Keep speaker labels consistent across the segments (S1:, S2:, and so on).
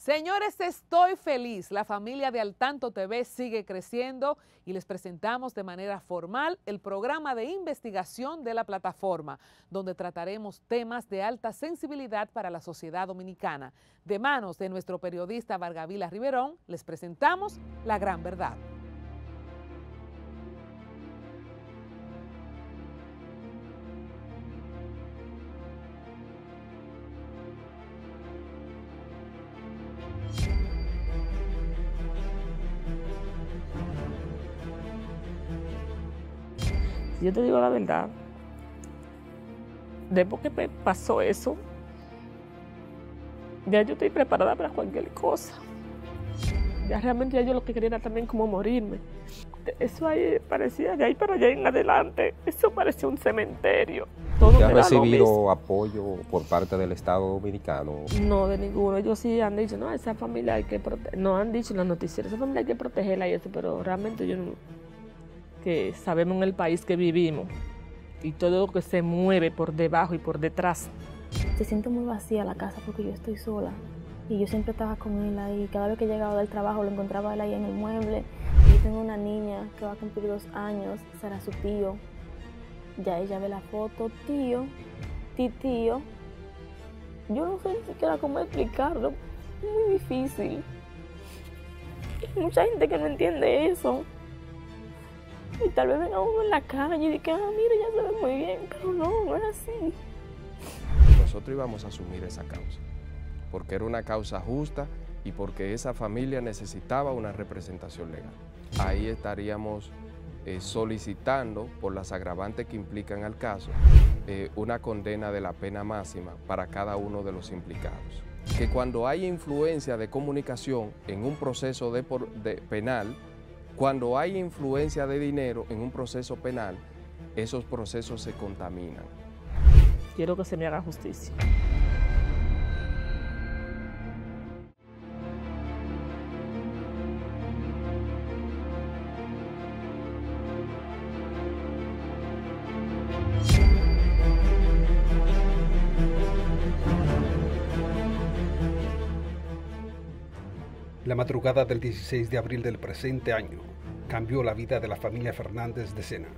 S1: Señores, estoy feliz. La familia de Altanto TV sigue creciendo y les presentamos de manera formal el programa de investigación de la plataforma, donde trataremos temas de alta sensibilidad para la sociedad dominicana. De manos de nuestro periodista Vargavila Riverón, les presentamos La Gran Verdad. yo te digo la verdad, después que me pasó eso, ya yo estoy preparada para cualquier cosa. Ya realmente yo lo que quería era también como morirme. Eso ahí parecía, de ahí para allá en adelante, eso parecía un cementerio. ¿Ya has recibido
S2: apoyo por parte del Estado Dominicano?
S1: No, de ninguno. Ellos sí han dicho, no, esa familia hay que protegerla. No han dicho en las noticias, esa familia hay que protegerla y eso, pero realmente yo no, que sabemos en el país que vivimos y todo lo que se mueve por debajo y por detrás.
S3: Se siente muy vacía la casa porque yo estoy sola y yo siempre estaba con él ahí. Cada vez que llegaba del trabajo lo encontraba él ahí en el mueble. Yo tengo una niña que va a cumplir dos años, será su tío. Ya ella ve la foto, tío, tío. Yo no sé ni siquiera cómo explicarlo, es muy difícil. Hay mucha gente que no entiende eso. Y tal vez venga uno en la calle y diga, ah, mire, ya se ve muy bien, pero no, no es así.
S4: Nosotros íbamos a asumir esa causa, porque era una causa justa y porque esa familia necesitaba una representación legal. Ahí estaríamos eh, solicitando, por las agravantes que implican al caso, eh, una condena de la pena máxima para cada uno de los implicados. Que cuando hay influencia de comunicación en un proceso de penal, cuando hay influencia de dinero en un proceso penal, esos procesos se contaminan.
S1: Quiero que se me haga justicia.
S5: La madrugada del 16 de abril del presente año cambió la vida de la familia Fernández de Sena.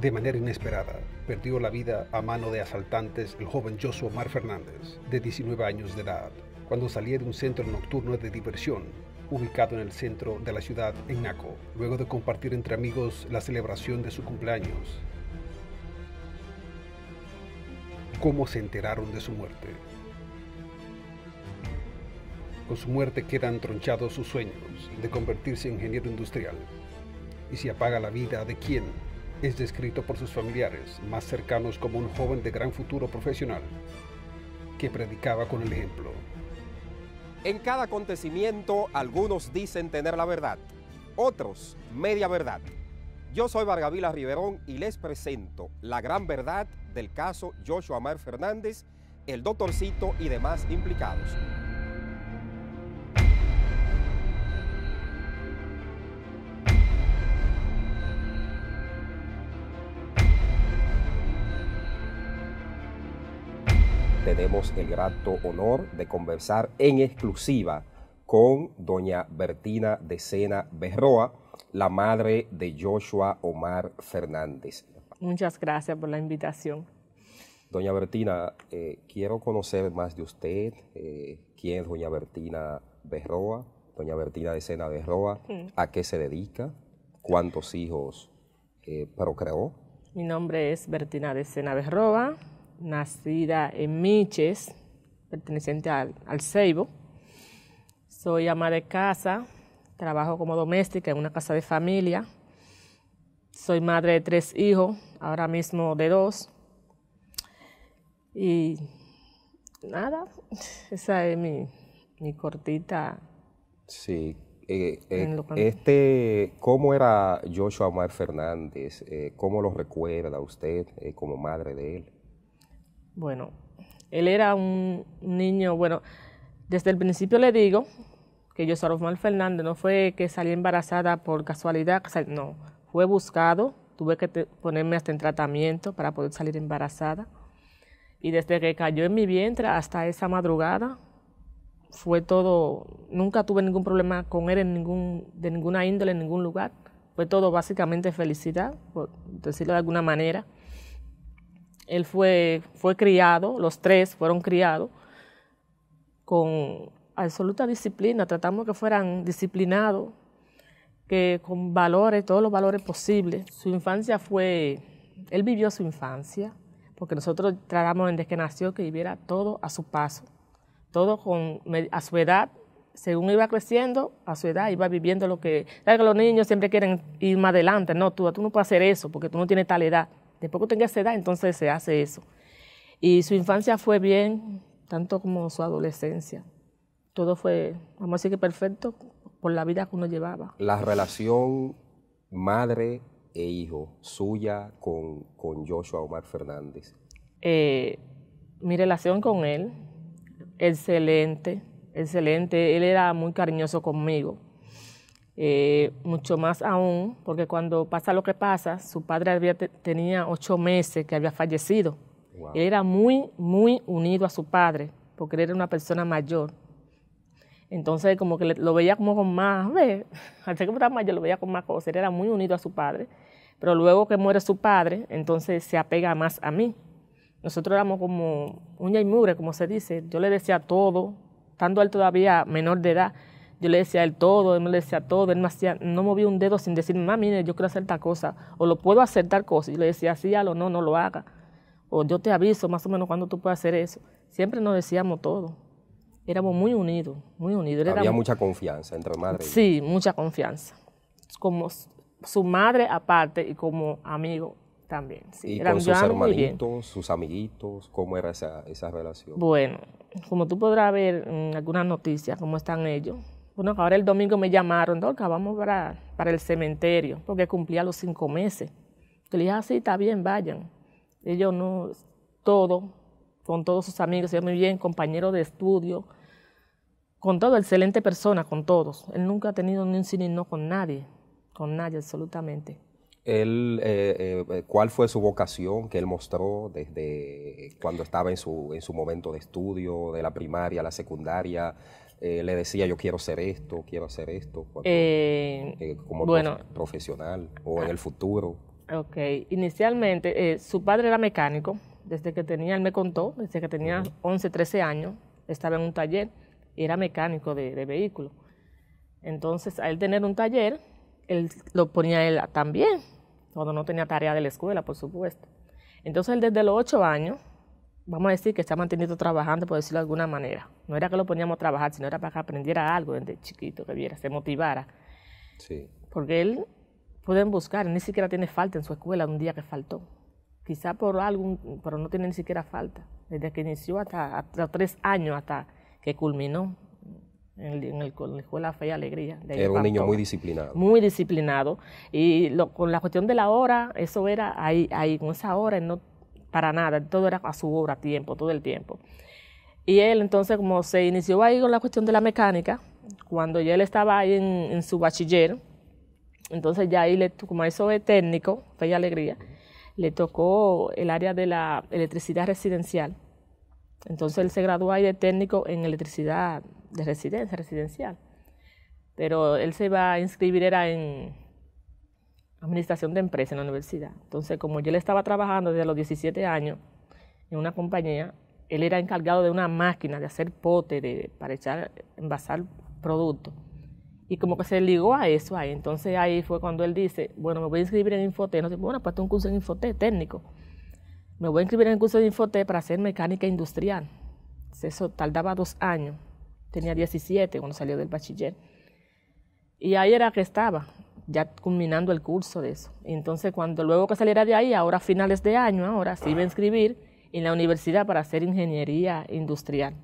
S5: De manera inesperada, perdió la vida a mano de asaltantes el joven Josué Omar Fernández, de 19 años de edad, cuando salía de un centro nocturno de diversión ubicado en el centro de la ciudad en Naco, luego de compartir entre amigos la celebración de su cumpleaños. ¿Cómo se enteraron de su muerte? Con su muerte quedan tronchados sus sueños de convertirse en ingeniero industrial. Y se apaga la vida de quien es descrito por sus familiares más cercanos como un joven de gran futuro profesional que predicaba con el ejemplo.
S2: En cada acontecimiento algunos dicen tener la verdad, otros media verdad. Yo soy Vargavila Riverón y les presento la gran verdad del caso Joshua Mar Fernández, el doctorcito y demás implicados. tenemos el grato honor de conversar en exclusiva con doña Bertina de Sena Berroa, la madre de Joshua Omar Fernández.
S1: Muchas gracias por la invitación.
S2: Doña Bertina, eh, quiero conocer más de usted. Eh, ¿Quién es doña Bertina Berroa? Doña Bertina de Sena Berroa, hmm. ¿a qué se dedica? ¿Cuántos hijos eh, procreó?
S1: Mi nombre es Bertina de Berroa, nacida en Miches, perteneciente al, al Ceibo. Soy ama de casa, trabajo como doméstica en una casa de familia. Soy madre de tres hijos, ahora mismo de dos. Y nada, esa es mi, cortita.
S2: Sí. Eh, eh, este, ¿Cómo era Joshua Omar Fernández? Eh, ¿Cómo lo recuerda usted como madre de él?
S1: Bueno, él era un niño, bueno, desde el principio le digo que yo, mal Fernández, no fue que salí embarazada por casualidad, no, fue buscado, tuve que ponerme hasta en tratamiento para poder salir embarazada. Y desde que cayó en mi vientre hasta esa madrugada, fue todo, nunca tuve ningún problema con él en ningún, de ninguna índole, en ningún lugar. Fue todo básicamente felicidad, por decirlo de alguna manera. Él fue, fue criado, los tres fueron criados con absoluta disciplina, tratamos que fueran disciplinados, que con valores, todos los valores posibles. Su infancia fue, él vivió su infancia, porque nosotros tratamos desde que nació que viviera todo a su paso, todo con, a su edad, según iba creciendo, a su edad iba viviendo lo que... que los niños siempre quieren ir más adelante, no, tú no puedes hacer eso porque tú no tienes tal edad. De que tenga esa edad, entonces se hace eso. Y su infancia fue bien, tanto como su adolescencia. Todo fue, vamos a decir que perfecto, por la vida que uno llevaba.
S2: La relación madre e hijo suya con, Joshua Omar Fernández.
S1: Eh, mi relación con él, excelente, excelente. Él era muy cariñoso conmigo. Eh, mucho más aún, porque cuando pasa lo que pasa, su padre tenía ocho meses que había fallecido. era muy, muy unido a su padre, porque él era una persona mayor. Entonces, como que lo veía como con más, ve, al que era mayor, lo veía con más cosas. era muy unido a su padre, pero luego que muere su padre, entonces se apega más a mí. Nosotros éramos como uña y mugre, como se dice. Yo le decía todo, estando él todavía menor de edad yo le decía a él todo, él me decía todo, él me no movía un dedo sin decir mami, mire, yo quiero hacer tal cosa, o lo puedo hacer tal cosa. Yo le decía, sí, o no, no lo haga. O yo te aviso más o menos cuando tú puedes hacer eso. Siempre nos decíamos todo. Éramos muy unidos, muy unidos. Había mucha
S2: confianza entre madres. Sí,
S1: mucha confianza. Como su madre aparte y como amigo también. Sí. ¿Y con sus hermanitos,
S2: sus amiguitos, cómo era esa, esa relación? Bueno,
S1: como tú podrás ver en algunas noticias, cómo están ellos, bueno, ahora el domingo me llamaron, Dorca, vamos para, para el cementerio, porque cumplía los cinco meses. le dije, ah, sí, está bien, vayan. Ellos no, todo, con todos sus amigos, se muy bien, compañero de estudio, con todo, excelente persona, con todos. Él nunca ha tenido ni un cine no con nadie, con nadie absolutamente.
S2: Él, eh, eh, ¿Cuál fue su vocación que él mostró desde cuando estaba en su, en su momento de estudio, de la primaria, a la secundaria? Eh, le decía yo quiero hacer esto, quiero hacer esto,
S1: eh, eh, como
S2: profesional o en ah. el futuro.
S1: Ok, inicialmente su padre era mecánico, desde que tenía, él me contó, desde que tenía 11, 13 años, estaba en un taller y era mecánico de, vehículos. Entonces, al tener un taller, él lo ponía él también, cuando no tenía tarea de la escuela, por supuesto. Entonces, él desde los 8 años vamos a decir que está manteniendo trabajando, por decirlo de alguna manera. No era que lo poníamos a trabajar, sino era para que aprendiera algo desde chiquito, que viera, se motivara. Sí. Porque él pueden buscar, ni siquiera tiene falta en su escuela un día que faltó. Quizá por algo, pero no tiene ni siquiera falta. Desde que inició hasta, hasta tres años, hasta que culminó en, el, la escuela Fe y Alegría. era un niño muy disciplinado. Muy disciplinado. Y con la cuestión de la hora, eso era ahí, ahí con esa hora, no para nada, todo era a su obra, tiempo, todo el tiempo. Y él entonces como se inició ahí con la cuestión de la mecánica, cuando ya él estaba ahí en, su bachiller, entonces ya ahí, le, como eso es técnico, fe y alegría, le tocó el área de la electricidad residencial. Entonces él se graduó ahí de técnico en electricidad de residencia, residencial. Pero él se va a inscribir, era en, administración de empresa en la universidad. Entonces, como yo le estaba trabajando desde los 17 años en una compañía, él era encargado de una máquina de hacer pote, de, para echar, envasar productos. Y como que se ligó a eso ahí. Entonces ahí fue cuando él dice, bueno, me voy a inscribir en Infoté. sé, bueno, pues un curso en Infoté técnico. Me voy a inscribir en el curso de Infoté para hacer mecánica industrial. eso tardaba dos años. Tenía 17 cuando salió del bachiller. Y ahí era que estaba ya culminando el curso de eso. Entonces, cuando luego que saliera de ahí, ahora a finales de año, ahora sí iba a inscribir en la universidad para hacer ingeniería industrial.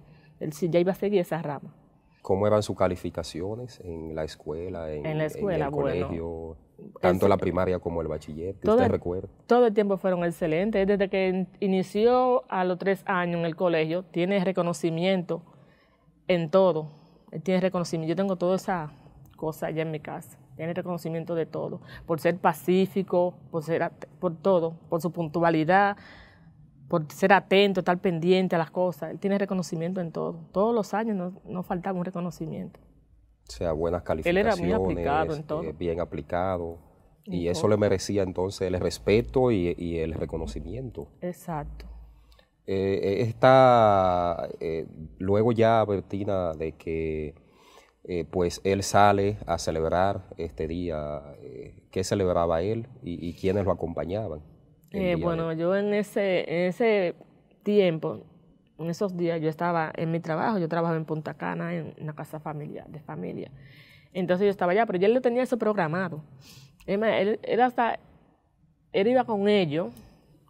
S1: Él sí ya iba a seguir esa rama.
S2: ¿Cómo eran sus calificaciones en la escuela, en, la escuela, el colegio, tanto la primaria como el bachiller? todo usted recuerda?
S1: Todo el tiempo fueron excelentes. Desde que inició a los tres años en el colegio, tiene reconocimiento en todo. Tiene reconocimiento. Yo tengo toda esa cosa allá en mi casa tiene reconocimiento de todo, por ser pacífico, por ser por todo, por su puntualidad, por ser atento, estar pendiente a las cosas. Él tiene reconocimiento en todo. Todos los años no, no faltaba un reconocimiento.
S2: O sea, buenas calificaciones. Él era muy aplicado en este, todo. Bien aplicado. Y, eso le merecía entonces el respeto y, el reconocimiento.
S1: Exacto.
S2: Eh, eh, está eh, luego ya Bertina de que eh, pues él sale a celebrar este día. Eh, ¿Qué celebraba él y, quiénes lo acompañaban?
S1: Eh, bueno, yo en ese, ese tiempo, en esos días, yo estaba en mi trabajo, yo trabajaba en Punta Cana, en una casa familiar, de familia. Entonces yo estaba allá, pero yo él lo tenía eso programado. él, hasta, él iba con ellos,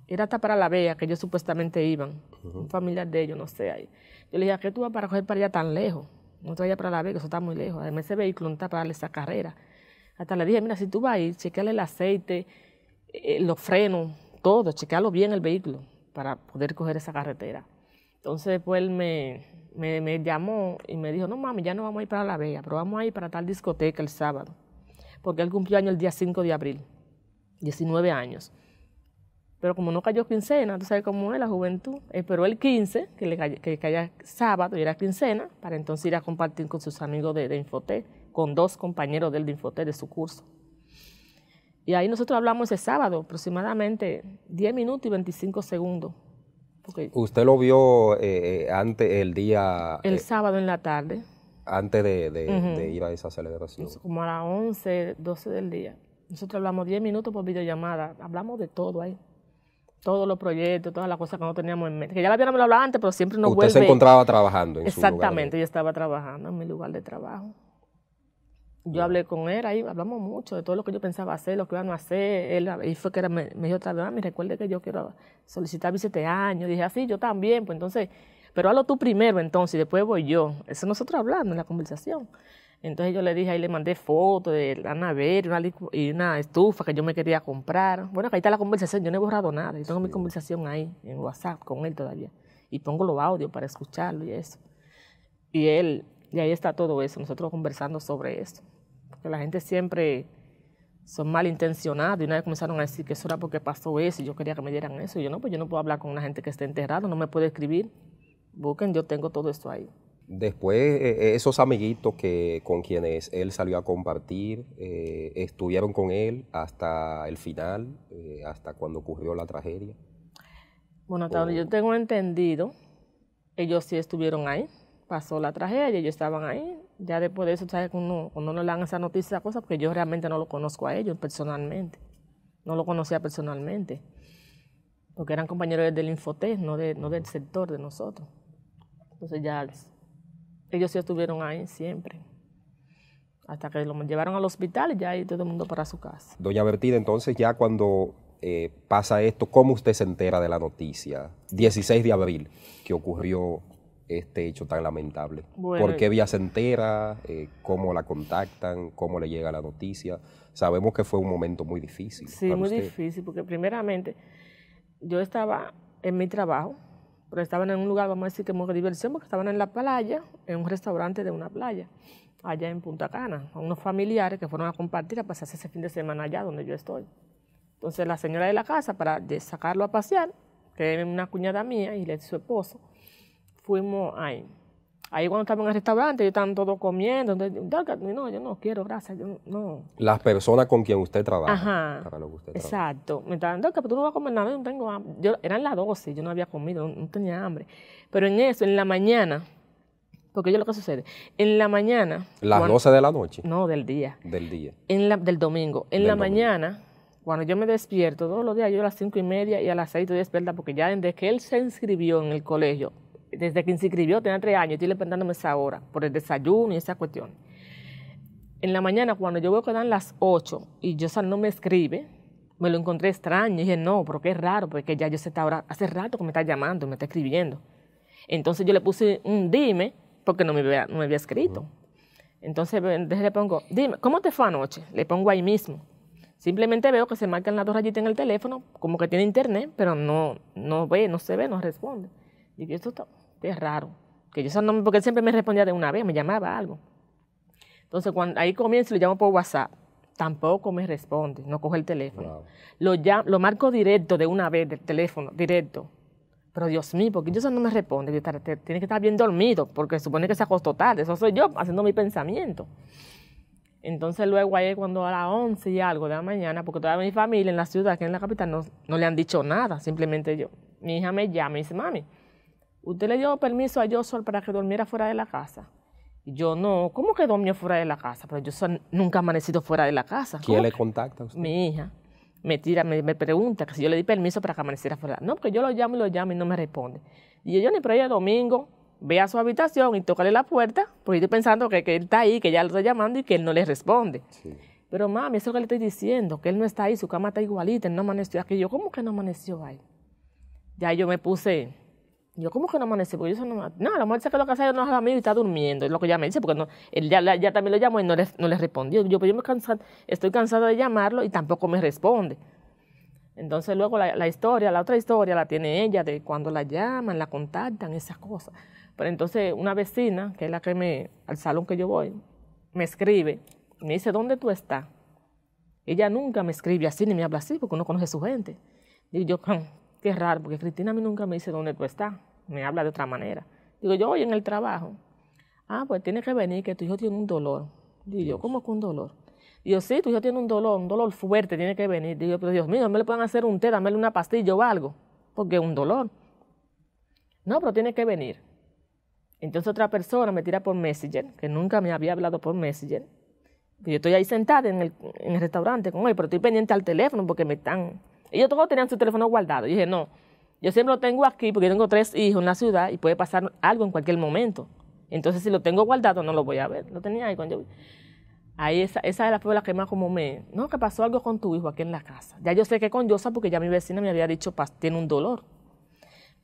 S1: era hasta para la vea que ellos supuestamente iban, un familiar de ellos, no sé ahí. Yo le dije, qué tú vas para coger para allá tan lejos? no te vayas para La Vega, eso está muy lejos. Además, ese vehículo no está para darle esa carrera. Hasta le dije, mira, si tú vas a ir, chequeale el aceite, eh, los frenos, todo, chequealo bien el vehículo para poder coger esa carretera. Entonces después pues, él me, llamó y me dijo, no mami, ya no vamos a ir para La Vega, pero vamos a ir para tal discoteca el sábado, porque él cumplió año el día 5 de abril, 19 años. Pero como no cayó quincena, tú sabes cómo es la juventud, esperó el 15, que le sábado y era quincena, para entonces ir a compartir con sus amigos de, de Infoté, con dos compañeros del de Infoté de su curso. Y ahí nosotros hablamos ese sábado, aproximadamente 10 minutos y 25 segundos.
S2: ¿Usted lo vio eh, eh, antes, el día... El
S1: eh, sábado en la tarde.
S2: Antes de, ir a esa celebración.
S1: como a las 11, 12 del día. Nosotros hablamos 10 minutos por videollamada, hablamos de todo ahí todos los proyectos, todas las cosas que no teníamos en mente. Que ya la habíamos hablado antes, pero siempre nos Usted se encontraba trabajando en Exactamente, su yo estaba trabajando en mi lugar de trabajo. Yo hablé con él, ahí hablamos mucho de todo lo que yo pensaba hacer, lo que iba a no hacer. Él y fue que era, me, dijo otra vez, me recuerde que yo quiero solicitar siete años. Dije, así, ah, yo también. Pues entonces, pero hazlo tú primero entonces y después voy yo. Eso nosotros hablando en la conversación. Entonces yo le dije, ahí le mandé fotos de la y una estufa que yo me quería comprar. Bueno, ahí está la conversación, yo no he borrado nada, yo tengo mi conversación ahí en WhatsApp con él todavía. Y pongo los audios para escucharlo y eso. Y él, y ahí está todo eso, nosotros conversando sobre eso. Porque la gente siempre son malintencionados y una vez comenzaron a decir que eso era porque pasó eso y yo quería que me dieran eso. yo no, pues yo no puedo hablar con una gente que esté enterrada, no me puede escribir. Busquen, yo tengo todo esto ahí.
S2: Después, eh, eh, esos amiguitos que, con quienes él salió a compartir, eh, estuvieron con él hasta el final, hasta cuando ocurrió la tragedia.
S1: Bueno, hasta donde yo tengo entendido, ellos sí estuvieron ahí, pasó la tragedia y ellos estaban ahí. Ya después de eso, ¿sabes? Uno, cuando no le dan esa noticia, esa cosa, porque yo realmente no lo conozco a ellos personalmente. No lo conocía personalmente. Porque eran compañeros del Infotec, no, de, no del sector de nosotros. Entonces ya ellos sí estuvieron ahí siempre. Hasta que lo llevaron al hospital y ya ahí todo el mundo para su casa.
S2: Doña Bertina, entonces ya cuando eh, pasa esto, ¿cómo usted se entera de la noticia? 16 de abril, que ocurrió este hecho tan lamentable. ¿Por qué vía se entera? Eh, ¿Cómo la contactan? ¿Cómo le llega la noticia? Sabemos que fue un momento muy difícil. Sí, muy difícil,
S1: porque primeramente yo estaba en mi trabajo, pero estaban en un lugar, vamos a decir que muy diversión, porque estaban en la playa, en un restaurante de una playa, allá en Punta Cana, a unos familiares que fueron a compartir, a pasarse ese fin de semana allá donde yo estoy. Entonces la señora de la casa, para sacarlo a pasear, que es una cuñada mía y su esposo, fuimos ahí. Ahí cuando estaba en el restaurante, ellos estaban todos comiendo. Entonces, no, yo no quiero, gracias, yo no.
S2: Las personas con quien usted trabaja. Ajá. Para lo
S1: que usted exacto. Me estaban, pero tú no vas a comer nada, yo no tengo hambre. Yo, eran las 12, yo no había comido, no, tenía hambre. Pero en eso, en la mañana, porque yo lo que sucede, en la mañana... Las doce 12 de la noche. No, del día. Del día. En la, del domingo. En la mañana, cuando yo me despierto, todos los días yo a las cinco y media y a las 6 estoy despierta porque ya desde que él se inscribió en el colegio, desde que se inscribió, tenía tres años, estoy levantándome esa hora por el desayuno y esa cuestión. En la mañana, cuando yo veo que dan las ocho y Josan no me escribe, me lo encontré extraño. Y dije, no, porque es raro, porque ya yo sé está ahora, hace rato que me está llamando, me está escribiendo. Entonces yo le puse un dime, porque no me había, escrito. Entonces, le pongo, dime, ¿cómo te fue anoche? Le pongo ahí mismo. Simplemente veo que se marcan las dos rayitas en el teléfono, como que tiene internet, pero no, no ve, no se ve, no responde. Y esto está, este es raro. Que yo porque él siempre me respondía de una vez, me llamaba algo. Entonces, cuando ahí comienzo, le llamo por WhatsApp. Tampoco me responde, no coge el teléfono. Lo, lo marco directo de una vez del teléfono, directo. Pero Dios mío, porque yo no me responde, tiene que estar bien dormido, porque supone que se acostó tarde, eso soy yo haciendo mi pensamiento. Entonces luego ahí cuando a las 11 y algo de la mañana, porque toda mi familia en la ciudad, aquí en la capital, no, no le han dicho nada, simplemente yo. Mi hija me llama y dice, mami, Usted le dio permiso a sol para que durmiera fuera de la casa. Y yo no, ¿cómo que dormió fuera de la casa? Pero yo nunca ha amanecido fuera de la casa. ¿Quién le
S2: contacta a usted?
S1: Mi hija. Me tira, me, pregunta que si yo le di permiso para que amaneciera fuera. No, porque yo lo llamo y lo llamo y no me responde. Y yo, ni ahí ella domingo, ve a su habitación y tocale la puerta, porque estoy pensando que, él está ahí, que ya lo estoy llamando y que él no le responde. Pero mami, eso es lo que le estoy diciendo, que él no está ahí, su cama está igualita, él no amaneció aquí. Yo, ¿cómo que no amaneció ahí? Ya yo me puse yo, ¿cómo que no amanece? Porque yo no No, la mujer que quedó casada no es amigo y está durmiendo. Es lo que ella me dice, porque no, él ya, también lo llamó y no le, respondió. Yo, pues yo me estoy cansada de llamarlo y tampoco me responde. Entonces luego la, la, historia, la otra historia la tiene ella de cuando la llaman, la contactan, esas cosas. Pero entonces una vecina, que es la que me, al salón que yo voy, me escribe, me dice, ¿dónde tú estás? Ella nunca me escribe así ni me habla así porque uno conoce a su gente. Digo yo, ah, qué raro, porque Cristina a mí nunca me dice dónde tú estás, me habla de otra manera. Digo, yo voy en el trabajo. Ah, pues tiene que venir, que tu hijo tiene un dolor. Digo ¿cómo que un dolor? Digo, sí, tu hijo tiene un dolor, un dolor fuerte, tiene que venir. Digo, pero Dios mío, me le pueden hacer un té, dame una pastilla o algo, porque es un dolor. No, pero tiene que venir. Entonces otra persona me tira por Messenger, que nunca me había hablado por Messenger. Yo estoy ahí sentada en el, en el restaurante con él, pero estoy pendiente al teléfono porque me están ellos todos tenían su teléfono guardado. Yo dije, no, yo siempre lo tengo aquí porque yo tengo tres hijos en la ciudad y puede pasar algo en cualquier momento. Entonces, si lo tengo guardado, no lo voy a ver. Lo tenía ahí cuando yo... Ahí esa, esa es la prueba que más como me... No, que pasó algo con tu hijo aquí en la casa. Ya yo sé que con Yosa porque ya mi vecina me había dicho, tiene un dolor.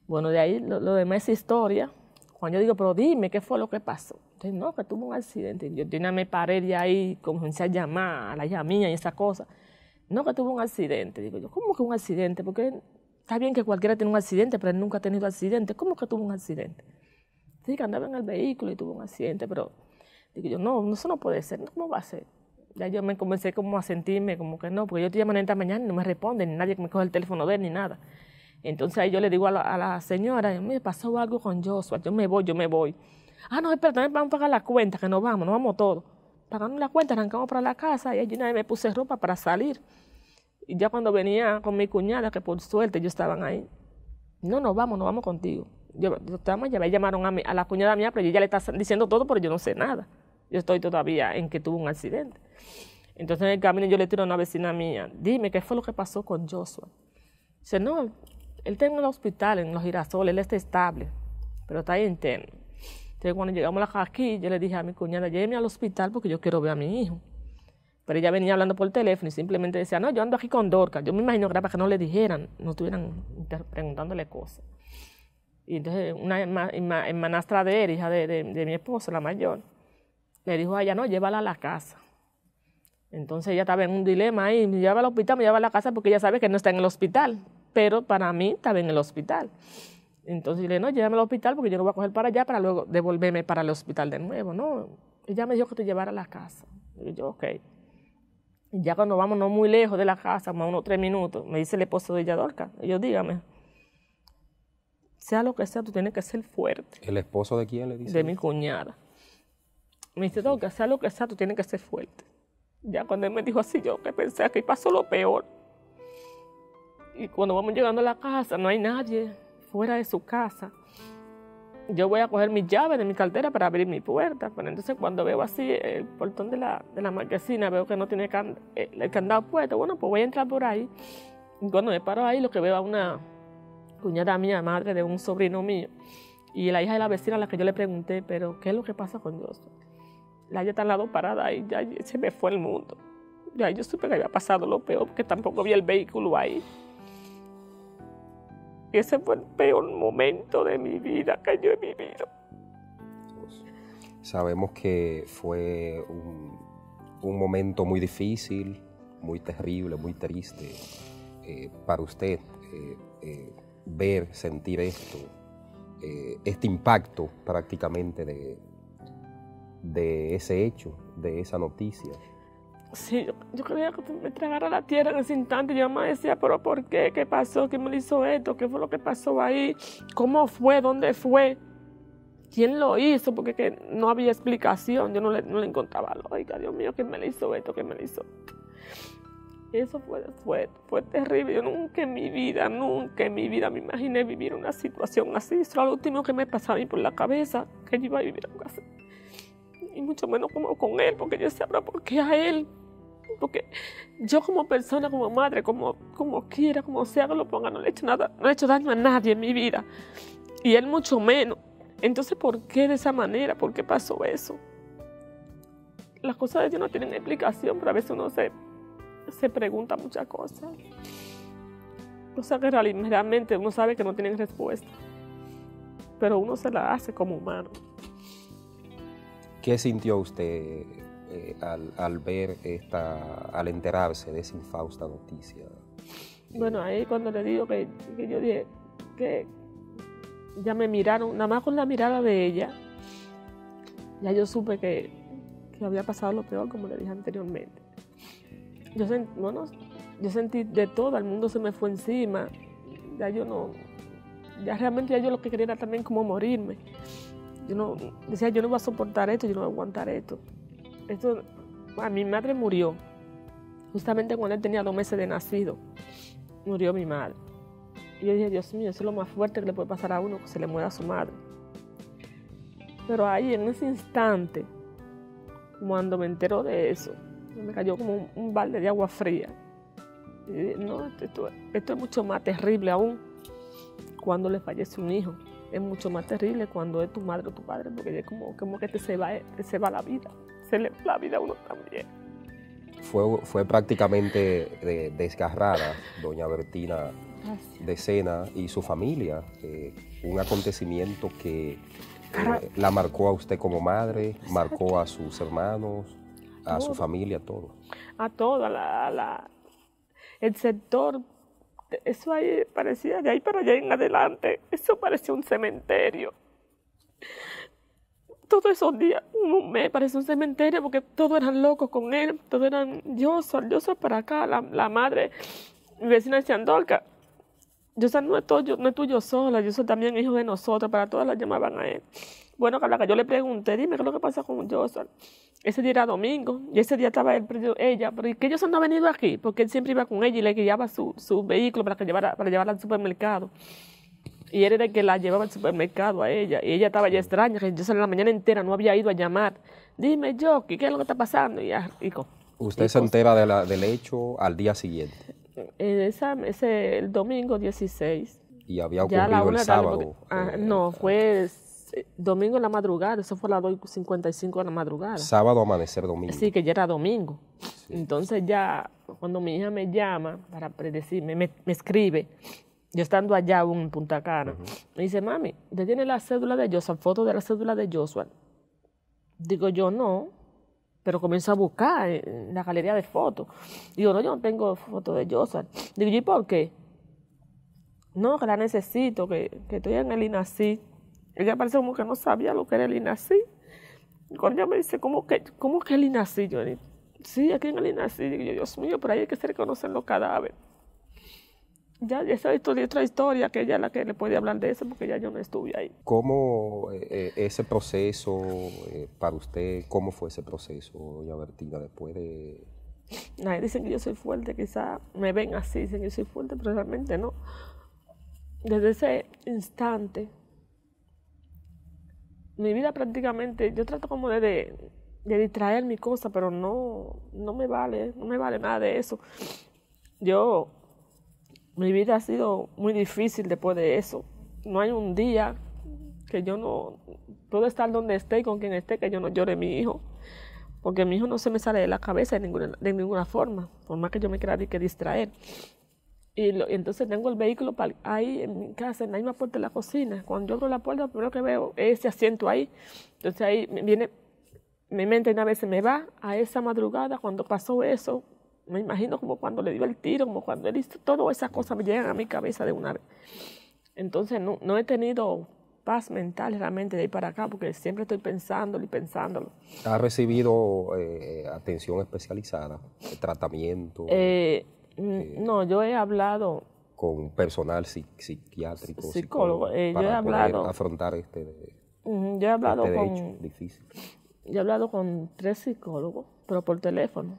S1: Bueno, de ahí lo, demás es historia. Cuando yo digo, pero dime, ¿qué fue lo que pasó? Entonces, no, que tuvo un accidente. Yo tenía mi pared paré de ahí, como a llamar a la mía y esa cosa no, que tuvo un accidente. Digo yo, ¿cómo que un accidente? Porque está bien que cualquiera tiene un accidente, pero él nunca ha tenido accidente. ¿Cómo que tuvo un accidente? Sí, que andaba en el vehículo y tuvo un accidente, pero digo yo, no, eso no puede ser, ¿cómo va a ser? Ya yo me comencé como a sentirme como que no, porque yo te en esta mañana y no me responde ni nadie me coge el teléfono de él, ni nada. Entonces ahí yo le digo a la, a señora, me pasó algo con Joshua, yo me voy, yo me voy. Ah, no, también vamos a pagar la cuenta, que nos vamos, nos vamos todos pagando la cuenta, arrancamos para la casa y allí una me puse ropa para salir. Y ya cuando venía con mi cuñada, que por suerte yo estaban ahí, no, nos vamos, no vamos contigo. Yo, más ya me llamaron a, la cuñada mía, pero ella le está diciendo todo, pero yo no sé nada. Yo estoy todavía en que tuvo un accidente. Entonces en el camino yo le tiro a una vecina mía, dime, ¿qué fue lo que pasó con Joshua? Dice, no, él está en el hospital, en los girasoles, él está estable, pero está ahí interno. Entonces cuando llegamos aquí, yo le dije a mi cuñada, lléveme al hospital porque yo quiero ver a mi hijo. Pero ella venía hablando por teléfono y simplemente decía, no, yo ando aquí con Dorca. Yo me imagino que era para que no le dijeran, no estuvieran preguntándole cosas. Y entonces una hermanastra de él, hija de, mi esposo, la mayor, le dijo a ella, no, llévala a la casa. Entonces ella estaba en un dilema ahí, me lleva al hospital, me lleva a la casa porque ella sabe que no está en el hospital, pero para mí estaba en el hospital. Entonces le dije, no, llévame al hospital porque yo no voy a coger para allá para luego devolverme para el hospital de nuevo, ¿no? Ella me dijo que te llevara a la casa. Y yo, ok. Y ya cuando vamos no muy lejos de la casa, más unos tres minutos, me dice el esposo de ella, Dorca, y yo, dígame, sea lo que sea, tú tienes que ser fuerte. ¿El esposo de quién le dice? De mi cuñada. Me dice, Dorca, sea lo que sea, tú tienes que ser fuerte. Ya cuando él me dijo así, yo que pensé que pasó lo peor. Y cuando vamos llegando a la casa, no hay nadie fuera de su casa, yo voy a coger mis llaves de mi cartera para abrir mi puerta. Pero entonces cuando veo así el portón de la, de la marquesina, veo que no tiene eh, el candado puesto, bueno, pues voy a entrar por ahí. cuando me paro ahí, lo que veo a una cuñada mía, madre de un sobrino mío, y la hija de la vecina a la que yo le pregunté, pero ¿qué es lo que pasa con Dios? La haya tan lado parada y ya se me fue el mundo. Ya yo supe que había pasado lo peor porque tampoco vi el vehículo ahí. Y ese fue el peor momento de mi vida que yo he vivido.
S2: Sabemos que fue un, momento muy difícil, muy terrible, muy triste eh, para usted eh, eh, ver, sentir esto, este impacto prácticamente de ese hecho, de esa noticia.
S1: Sí, yo, quería creía que me tragara la tierra en ese instante. Yo mamá decía, pero ¿por qué? ¿Qué pasó? ¿Quién me hizo esto? ¿Qué fue lo que pasó ahí? ¿Cómo fue? ¿Dónde fue? ¿Quién lo hizo? Porque no había explicación. Yo no le, no le encontraba lógica. Dios mío, ¿quién me le hizo esto? ¿Quién me le hizo? Eso fue, fue, fue terrible. Yo nunca en mi vida, nunca en mi vida me imaginé vivir una situación así. Eso era lo último que me pasaba a mí por la cabeza, que yo iba a vivir algo así y mucho menos como con él, porque yo sé ahora por qué a él. Porque yo como persona, como madre, como, como quiera, como sea lo ponga, no le he hecho nada, no he hecho daño a nadie en mi vida. Y él mucho menos. Entonces, ¿por qué de esa manera? ¿Por qué pasó eso? Las cosas de Dios no tienen explicación, pero a veces uno se, se pregunta muchas cosas. sea que realmente uno sabe que no tienen respuesta. Pero uno se la hace como humano.
S2: ¿Qué sintió usted eh, al, ver esta, al enterarse de esa infausta noticia?
S1: Bueno, ahí cuando le digo que, yo dije que ya me miraron, nada más con la mirada de ella, ya yo supe que, que había pasado lo peor, como le dije anteriormente. Yo, yo sentí de todo, el mundo se me fue encima, ya yo no, ya realmente yo lo que quería era también como morirme. Yo no, decía, yo no voy a soportar esto, yo no voy a aguantar esto. Esto, a mi madre murió, justamente cuando él tenía dos meses de nacido, murió mi madre. Y yo dije, Dios mío, eso es lo más fuerte que le puede pasar a uno, que se le muera a su madre. Pero ahí, en ese instante, cuando me enteró de eso, me cayó como un, balde de agua fría. Y dije, no, esto es mucho más terrible aún cuando le fallece un hijo es mucho más terrible cuando es tu madre o tu padre, porque es como, como que te se, va, se va la vida, se le va la vida a uno también.
S2: Fue, fue prácticamente desgarrada doña Bertina de Sena y su familia, eh, un acontecimiento que eh, la marcó a usted como madre, marcó a sus hermanos, a, su familia, a todo.
S1: A todo, el sector eso ahí parecía, de ahí para allá en adelante, eso parecía un cementerio. Todos esos días, un mm, mes parecía un cementerio porque todos eran locos con él, todos eran, yo soy, yo soy para acá, la, madre, mi vecina de Andorca, Yo soy, no es, tuyo, no tuyo sola, yo soy también hijo de nosotros, para todas las llamaban a él. Bueno, que yo le pregunté, dime qué es lo que pasa con José. Ese día era domingo y ese día estaba él, ella, pero que Joseph no ha venido aquí? Porque él siempre iba con ella y le guiaba su, su vehículo para, que llevara, para llevarla al supermercado. Y él era el que la llevaba al supermercado a ella. Y ella estaba ya extraña, que en la mañana entera no había ido a llamar. Dime, yo ¿qué es lo que está pasando? Y,
S2: ¿Usted se entera del hecho al día siguiente?
S1: Eh, esa, ese, el domingo 16.
S2: Y había ocurrido el sábado.
S1: Ah, eh, no, eh, fue... Eh, domingo en la madrugada, eso fue a las 2.55 de la madrugada. Sábado
S2: amanecer domingo. Sí,
S1: que ya era domingo. Entonces ya, cuando mi hija me llama para predecirme, me, escribe, yo estando allá en Punta Cana, me dice, mami, ¿te tiene la cédula de Joshua, foto de la cédula de Joshua? Digo yo, no, pero comienzo a buscar en la galería de fotos. Digo, no, yo no tengo foto de Joshua. Digo, ¿y por qué? No, que la necesito, que, que estoy en el INACI ella parece como que no sabía lo que era el INACI. ella me dice, ¿cómo que, cómo que el INACI? Yo digo, sí, aquí en el INACI. yo, Dios mío, pero ahí hay que se reconocen los cadáveres. Ya, esa de otra historia que ella la que le puede hablar de eso, porque ya yo no estuve ahí.
S2: ¿Cómo eh, eh, ese proceso eh, para usted, cómo fue ese proceso, doña Bertina, después de...?
S1: Nadie dicen que yo soy fuerte, quizá me ven así, dicen que yo soy fuerte, pero realmente no. Desde ese instante mi vida prácticamente, yo trato como de, distraer mi cosa, pero no, no me vale, no me vale nada de eso. Yo, mi vida ha sido muy difícil después de eso. No hay un día que yo no puedo estar donde esté y con quien esté, que yo no llore mi hijo. Porque mi hijo no se me sale de la cabeza de ninguna, de ninguna forma, por más que yo me quiera que distraer. Y entonces tengo el vehículo ahí en mi casa, en la misma puerta de la cocina. Cuando yo abro la puerta, lo primero que veo es ese asiento ahí. Entonces ahí viene, mi mente una vez se me va a esa madrugada cuando pasó eso. Me imagino como cuando le dio el tiro, como cuando él hizo, todas esas cosas me llegan a mi cabeza de una vez. Entonces no, he tenido paz mental realmente de ir para acá, porque siempre estoy pensándolo y pensándolo.
S2: ¿Ha recibido eh, atención especializada, tratamiento?
S1: Eh, Mm, no, yo he hablado
S2: con personal psiquiátrico, psicólogo, para eh, yo he hablado, afrontar este,
S1: yo he este hablado con, difícil. Yo he hablado con tres psicólogos, pero por teléfono,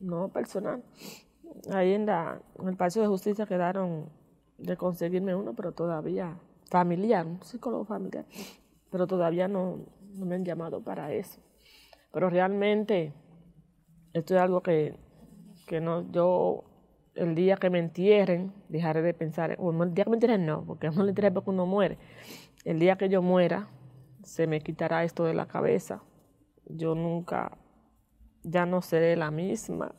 S1: no personal. Ahí en, la, en el Palacio de Justicia quedaron de conseguirme uno, pero todavía familiar, un psicólogo familiar, pero todavía no, no me han llamado para eso. Pero realmente esto es algo que, que no, yo el día que me entierren, dejaré de pensar, o el día que me entierren no, porque no le entierren porque uno muere. El día que yo muera, se me quitará esto de la cabeza. Yo nunca, ya no seré la misma.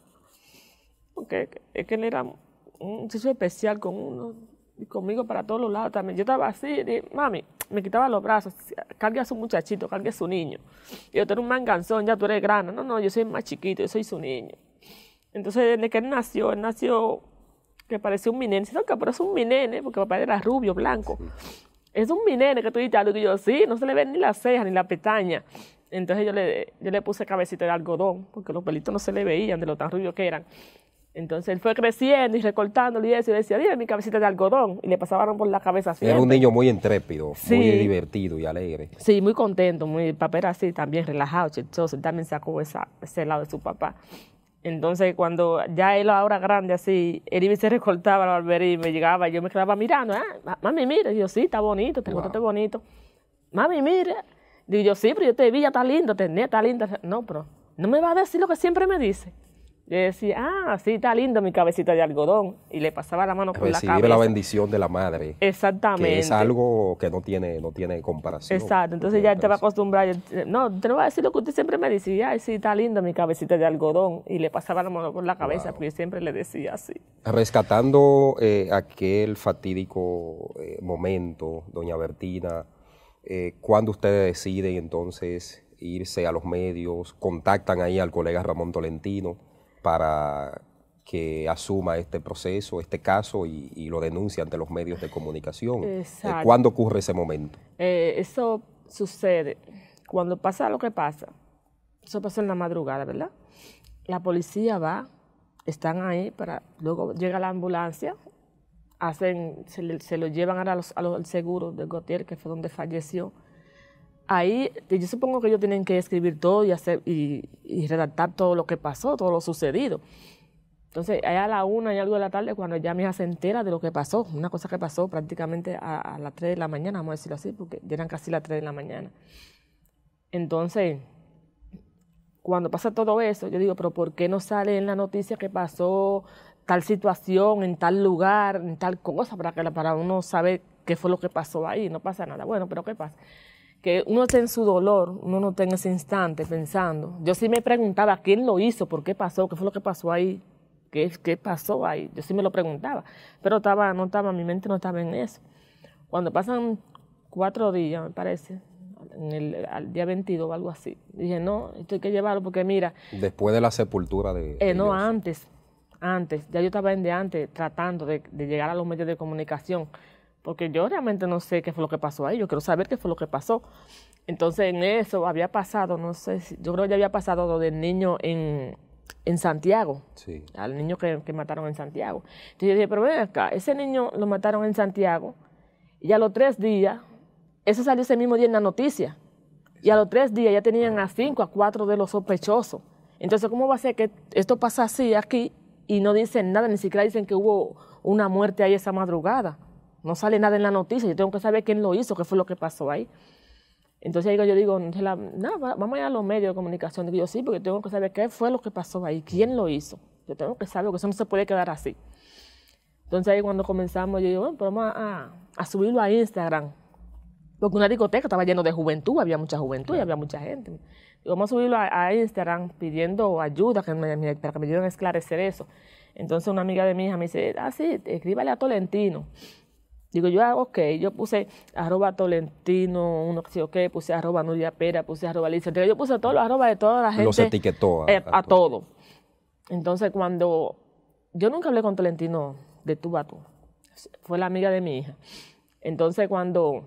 S1: Porque es que él era un chico especial con uno y conmigo para todos los lados también. Yo estaba así, mami, me quitaba los brazos, cargue a su muchachito, cargue a su niño. Y yo, tengo un manganzón, ya tú eres grana. No, no, yo soy más chiquito, yo soy su niño. Entonces, desde que él nació, él nació que parecía un minene. Sino que pero es un minene, ¿eh? porque papá era rubio, blanco. Es un minene que tú dices algo. Y yo, sí, no se le ven ni las cejas ni la pestaña. Entonces yo le, yo le puse cabecita de algodón, porque los pelitos no se le veían de lo tan rubio que eran. Entonces él fue creciendo y recortándolo y eso. Y decía, mira mi cabecita de algodón. Y le pasaban por la cabeza así. Era un
S2: niño muy intrépido, muy divertido y alegre.
S1: Sí, muy contento, muy era así, también relajado, chichoso. Él también sacó esa, ese lado de su papá. Entonces, cuando ya él ahora grande así, él se recortaba la barbería y me llegaba, yo me quedaba mirando, ah, mami, mira, yo sí, está bonito, te wow. bonito. Mami, mira. Digo yo, sí, pero yo te vi, ya está lindo, te, está linda. No, pero no me va a decir lo que siempre me dice. Yo decía, ah, sí, está lindo mi cabecita de algodón. Y le pasaba la mano por la cabeza. la
S2: bendición de la madre.
S1: Exactamente. Que es
S2: algo que no tiene, no tiene comparación. Exacto. Entonces
S1: ya te va a acostumbrar eh, No, te va a decir lo que usted siempre me decía. ah sí, está lindo mi cabecita de algodón. Y le pasaba la mano por la cabeza, Porque porque siempre le decía así.
S2: Rescatando eh, aquel fatídico eh, momento, doña Bertina, eh, cuando ustedes deciden entonces irse a los medios, contactan ahí al colega Ramón Tolentino para que asuma este proceso, este caso y, lo denuncie ante los medios de comunicación. Eh, Exacto. ¿Cuándo ocurre ese momento?
S1: Eh, eso sucede cuando pasa lo que pasa. Eso pasa en la madrugada, ¿verdad? La policía va, están ahí para luego llega la ambulancia, hacen se, lo llevan al seguro de Gautier, que fue donde falleció ahí yo supongo que ellos tienen que escribir todo y, hacer, y, redactar todo lo que pasó, todo lo sucedido. Entonces, allá a la una y algo de la tarde, cuando ya me hija se entera de lo que pasó, una cosa que pasó prácticamente a, las 3 de la mañana, vamos a decirlo así, porque ya eran casi las 3 de la mañana. Entonces, cuando pasa todo eso, yo digo, pero ¿por qué no sale en la noticia que pasó tal situación, en tal lugar, en tal cosa, para, que, para uno saber qué fue lo que pasó ahí? No pasa nada. Bueno, pero ¿qué pasa? que uno está en su dolor, uno no está en ese instante pensando. Yo sí me preguntaba quién lo hizo, por qué pasó, qué fue lo que pasó ahí, qué, qué pasó ahí. Yo sí me lo preguntaba, pero estaba, no estaba, mi mente no estaba en eso. Cuando pasan cuatro días, me parece, en el, al día 22 o algo así, dije, no, esto hay que llevarlo porque mira...
S2: Después de la sepultura de... Eh, no,
S1: antes, antes, ya yo estaba en de antes tratando de llegar a los medios de comunicación porque yo realmente no sé qué fue lo que pasó ahí, yo quiero saber qué fue lo que pasó. Entonces en eso había pasado, no sé, si, yo creo que ya había pasado lo del niño en, Santiago, sí. al niño que, que, mataron en Santiago. Entonces yo dije, pero ven acá, ese niño lo mataron en Santiago y a los tres días, eso salió ese mismo día en la noticia, y a los tres días ya tenían a cinco, a cuatro de los sospechosos. Entonces, ¿cómo va a ser que esto pasa así aquí y no dicen nada, ni siquiera dicen que hubo una muerte ahí esa madrugada? No sale nada en la noticia, yo tengo que saber quién lo hizo, qué fue lo que pasó ahí. Entonces ahí yo digo, nada, vamos a ir a los medios de comunicación. Digo yo, sí, porque tengo que saber qué fue lo que pasó ahí, quién lo hizo. Yo tengo que saber, porque eso no se puede quedar así. Entonces ahí cuando comenzamos, yo digo, bueno, pues vamos a, subirlo a Instagram. Porque una discoteca estaba lleno de juventud, había mucha juventud y había mucha gente. Digo, vamos a subirlo a, Instagram pidiendo ayuda que para que me ayuden a esclarecer eso. Entonces una amiga de mi hija me dice, ah, sí, escríbale a Tolentino. Digo yo, ah, ok, yo puse arroba Tolentino, uno que sí, ok, puse arroba Nuria Pera, puse arroba Lisa. yo puse todos los arrobas de toda la gente. Los etiquetó a, eh, todos. Entonces, cuando yo nunca hablé con Tolentino de tu a fue la amiga de mi hija. Entonces, cuando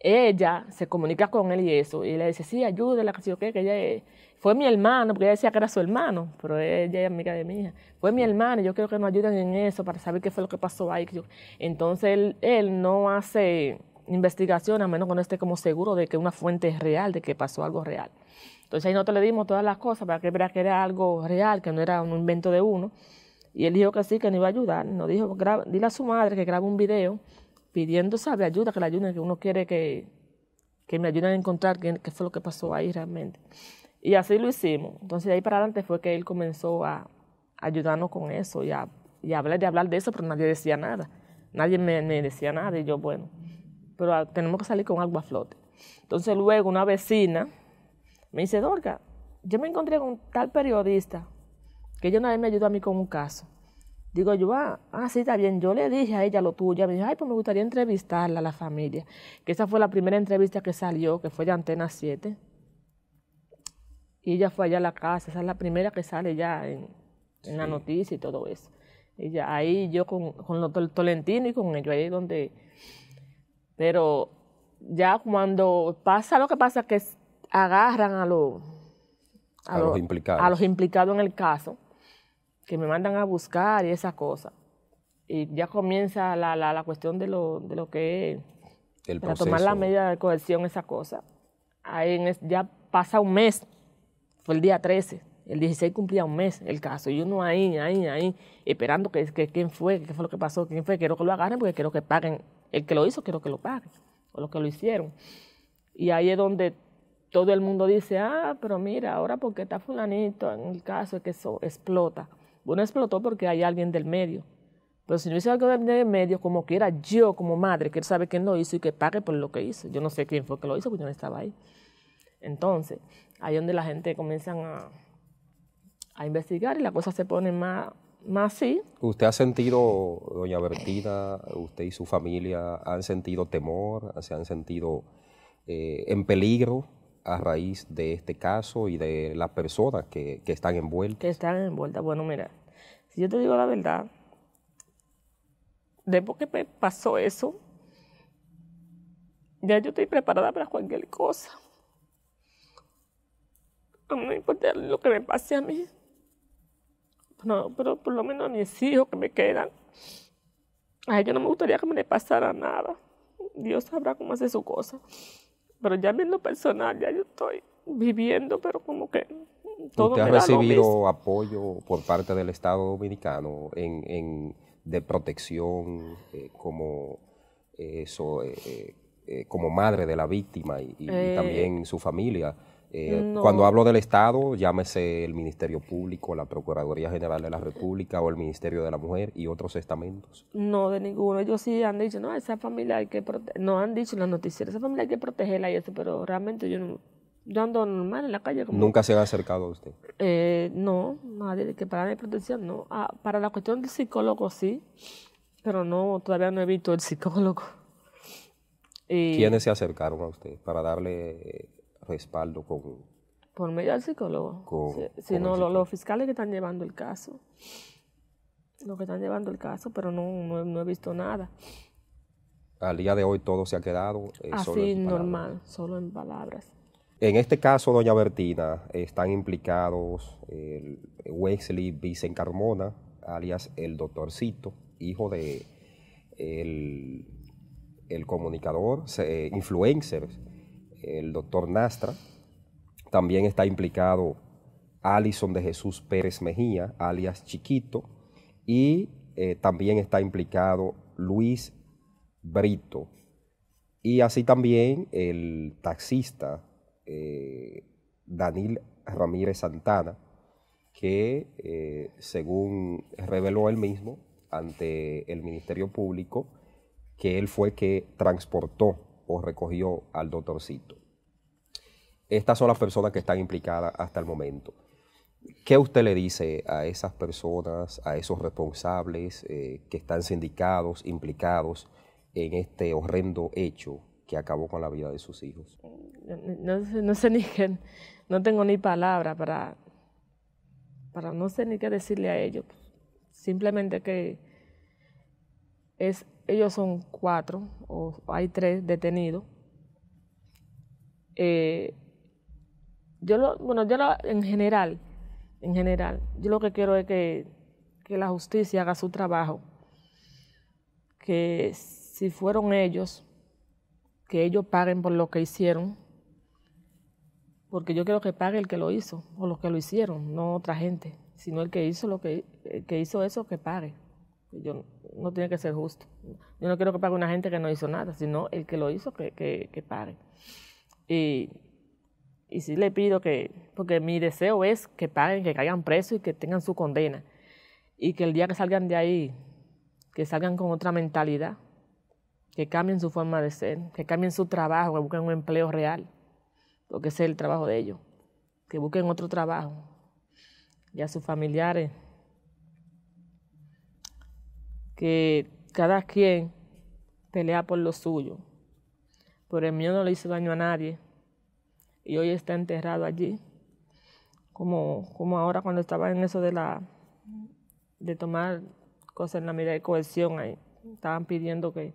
S1: ella se comunica con él y eso, y le dice, sí, ayúdela, que si yo que ella fue mi hermano, porque ella decía que era su hermano, pero ella es amiga de mi hija, fue mi hermano, y yo quiero que nos ayuden en eso para saber qué fue lo que pasó ahí. Entonces él, no hace investigación a menos que no esté como seguro de que una fuente es real, de que pasó algo real. Entonces ahí nosotros le dimos todas las cosas para que vea que era algo real, que no era un invento de uno. Y él dijo que sí, que no iba a ayudar. Nos dijo, dile a su madre que grabe un video pidiendo, ayuda, que la ayuden, que uno quiere que, que me ayuden a encontrar qué, qué, fue lo que pasó ahí realmente. Y así lo hicimos. Entonces de ahí para adelante fue que él comenzó a, ayudarnos con eso y a, hablar de hablar de eso, pero nadie decía nada. Nadie me, decía nada y yo, bueno, pero tenemos que salir con algo a flote. Entonces luego una vecina me dice, Dorga, yo me encontré con tal periodista que ella una me ayudó a mí con un caso. Digo yo, ah, ah, sí, está bien, yo le dije a ella lo tuyo, me dijo, ay, pues me gustaría entrevistarla a la familia, que esa fue la primera entrevista que salió, que fue de Antena 7, y ella fue allá a la casa, esa es la primera que sale ya en, la noticia y todo eso. Y ya, ahí yo con, con doctor Tolentino y con ellos, ahí donde... Pero ya cuando pasa lo que pasa, que agarran a, los
S2: implicados. a los
S1: implicados en el caso, que me mandan a buscar y esa cosa. Y ya comienza la, la, la cuestión de lo, de lo que es para tomar la medida de coerción, esa cosa. Ahí ya pasa un mes, fue el día 13, el 16 cumplía un mes el caso, y uno ahí, ahí, ahí, esperando que, que quién fue, qué fue lo que pasó, quién fue, quiero que lo agarren porque quiero que paguen, el que lo hizo quiero que lo paguen, o lo que lo hicieron. Y ahí es donde todo el mundo dice, ah, pero mira, ahora porque está fulanito en el caso es que eso explota. Bueno, explotó porque hay alguien del medio. Pero si no hice algo del medio, como que era yo como madre, que él sabe quién lo hizo y que pague por lo que hizo. Yo no sé quién fue que lo hizo, porque yo no estaba ahí. Entonces, ahí es donde la gente comienza a, investigar y la cosa se pone más, más así.
S2: ¿Usted ha sentido, doña vertida usted y su familia, han sentido temor, se han sentido eh, en peligro a raíz de este caso y de las
S1: personas que, que están envueltas? Que están envueltas. Bueno, mira, si yo te digo la verdad, después que me pasó eso, ya yo estoy preparada para cualquier cosa. No importa lo que me pase a mí. No, pero por lo menos a mis hijos que me quedan. A ellos no me gustaría que me le pasara nada. Dios sabrá cómo hace su cosa. Pero ya en lo personal, ya yo estoy viviendo, pero como que todo ¿Usted ha recibido
S2: apoyo por parte del Estado Dominicano en, de protección eh, como eso, eh, eh, como madre de la víctima y, y también su familia? Eh, mm, cuando hablo del Estado, llámese el Ministerio Público, la Procuraduría General de la República o el Ministerio de la Mujer y otros estamentos.
S1: No, de ninguno. Ellos sí han dicho, no, esa familia hay que protegerla. No han dicho en las noticias, esa familia hay que protegerla y eso, pero realmente yo Yo ando normal en la calle. ¿Nunca
S2: se han acercado a usted?
S1: Eh, no, nadie, que para mi protección no. Ah, para la cuestión del psicólogo sí, pero no, todavía no he visto el psicólogo. ¿Quiénes
S2: se acercaron a usted para darle respaldo con...
S1: Por medio del psicólogo. sino los fiscales que están llevando el caso. Los que están llevando el caso, pero no, no, he visto nada.
S2: Al día de hoy todo se ha quedado... Eh, Así, normal,
S1: solo en palabras.
S2: En este caso, doña Bertina, están implicados el Wesley Vicen Carmona, alias el doctorcito, hijo de el, el comunicador, eh, influencer el doctor Nastra. También está implicado Alison de Jesús Pérez Mejía, alias Chiquito, y eh, también está implicado Luis Brito. Y así también el taxista eh, Daniel Ramírez Santana, que eh, según reveló él mismo ante el Ministerio Público, que él fue que transportó o recogió al doctorcito. Estas son las personas que están implicadas hasta el momento. ¿Qué usted le dice a esas personas, a esos responsables eh, que están sindicados, implicados en este horrendo hecho que acabó con la vida de sus hijos?
S1: No, sé ni qué, no tengo ni palabra para, para, no sé ni qué decirle a ellos. Simplemente que es, ellos son cuatro, o hay tres detenidos. Eh, yo lo, bueno, yo lo, en general, en general, yo lo que quiero es que, que la justicia haga su trabajo, que si fueron ellos, que ellos paguen por lo que hicieron, porque yo quiero que pague el que lo hizo o los que lo hicieron, no otra gente, sino el que hizo lo que, el eh, que hizo eso que pague no tiene que ser justo. Yo no quiero que pague una gente que no hizo nada, sino el que lo hizo que, que, pague. Y, y sí le pido que, porque mi deseo es que paguen, que caigan presos y que tengan su condena. Y que el día que salgan de ahí, que salgan con otra mentalidad, que cambien su forma de ser, que cambien su trabajo, que busquen un empleo real, porque ese es el trabajo de ellos, que busquen otro trabajo. y a sus familiares que cada quien pelea por lo suyo. por el mío no le hizo daño a nadie y hoy está enterrado allí. Como, como ahora cuando estaba en eso de la de tomar cosas en la medida de cohesión ahí, estaban pidiendo que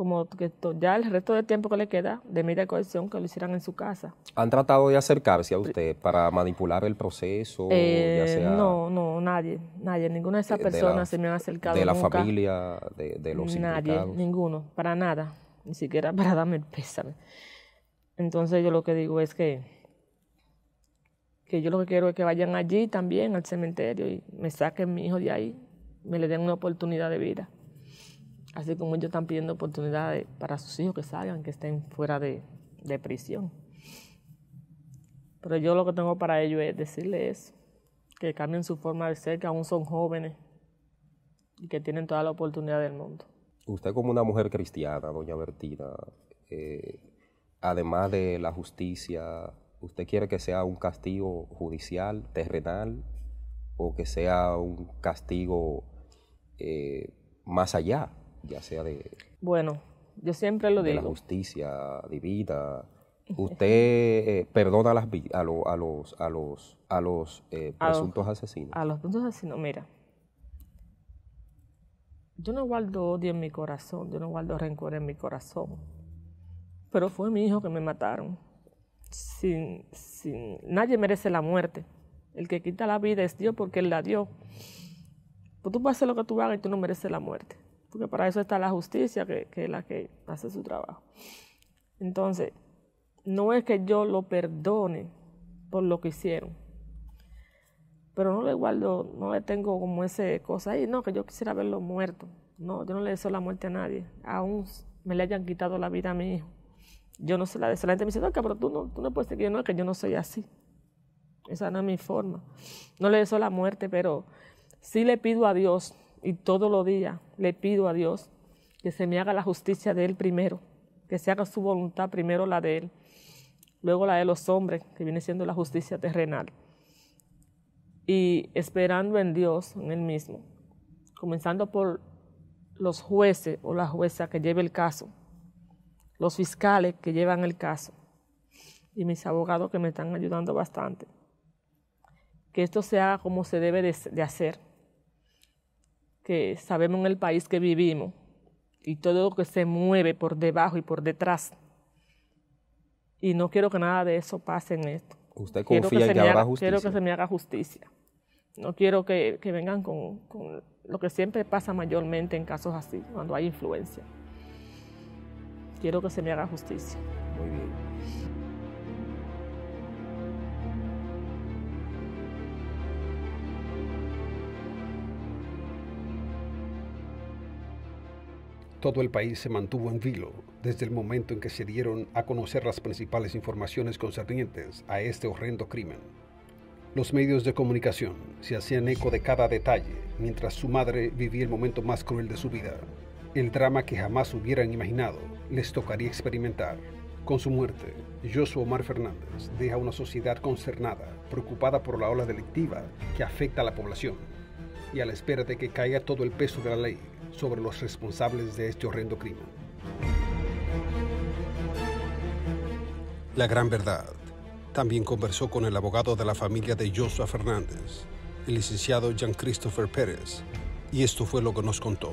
S1: como que ya el resto del tiempo que le queda de medida de cohesión, que lo hicieran en su casa.
S2: ¿Han tratado de acercarse a usted para manipular el proceso? Eh, no,
S1: no, nadie, nadie, ninguna de esas personas se me han acercado. ¿De la familia, de, de los Nadie, ninguno, para nada, ni siquiera para darme el pésame. Entonces yo lo que digo es que, que yo lo que quiero es que vayan allí también, al cementerio, y me saquen mi hijo de ahí, me le den una oportunidad de vida. Así como ellos están pidiendo oportunidades para sus hijos que salgan, que estén fuera de, prisión. Pero yo lo que tengo para ellos es decirles que cambien su forma de ser, que aún son jóvenes y que tienen toda la oportunidad del mundo.
S2: Usted como una mujer cristiana, doña Bertina, eh, además de la justicia, ¿usted quiere que sea un castigo judicial, terrenal, o que sea un castigo eh, más allá, ya sea de...
S1: Bueno, yo siempre lo digo. la
S2: justicia divina. Usted eh, perdona a, las, a, los, a los, eh, a los presuntos asesinos.
S1: A los presuntos asesinos, mira. Yo no guardo odio en mi corazón, yo no guardo rencor en mi corazón. Pero fue mi hijo que me mataron. Sin, sin, nadie merece la muerte. El que quita la vida es Dios porque Él la dio. Pues tú puedes hacer lo que tú hagas y tú no mereces la muerte porque para eso está la justicia, que, es la que hace su trabajo. Entonces, no es que yo lo perdone por lo que hicieron, pero no le guardo, no le tengo como ese cosa ahí, no, que yo quisiera verlo muerto. No, yo no le deseo la muerte a nadie, aún me le hayan quitado la vida a mi hijo. Yo no se la deseo. La gente me dice, no, pero tú no, tú no puedes yo no, que yo no soy así. Esa no es mi forma. No le deseo la muerte, pero sí le pido a Dios y todos los días le pido a Dios que se me haga la justicia de Él primero, que se haga su voluntad primero la de Él, luego la de los hombres, que viene siendo la justicia terrenal. Y esperando en Dios, en Él mismo, comenzando por los jueces o la jueza que lleve el caso, los fiscales que llevan el caso y mis abogados que me están ayudando bastante. Que esto se haga como se debe de, de hacer que sabemos en el país que vivimos y todo lo que se mueve por debajo y por detrás. Y no quiero que nada de eso pase en esto. quiero que, se me haga justicia. No quiero que, vengan con, con, lo que siempre pasa mayormente en casos así, cuando hay influencia. Quiero que se me haga justicia.
S2: Muy bien.
S5: Todo el país se mantuvo en vilo desde el momento en que se dieron a conocer las principales informaciones concernientes a este horrendo crimen. Los medios de comunicación se hacían eco de cada detalle mientras su madre vivía el momento más cruel de su vida. El drama que jamás hubieran imaginado les tocaría experimentar. Con su muerte, Joshua Omar Fernández deja una sociedad consternada, preocupada por la ola delictiva que afecta a la población y a la espera de que caiga todo el peso de la ley sobre los responsables de este horrendo crimen. La gran verdad. También conversó con el abogado de la familia de Joshua Fernández, el licenciado Jean Christopher Pérez, y esto fue lo que nos contó.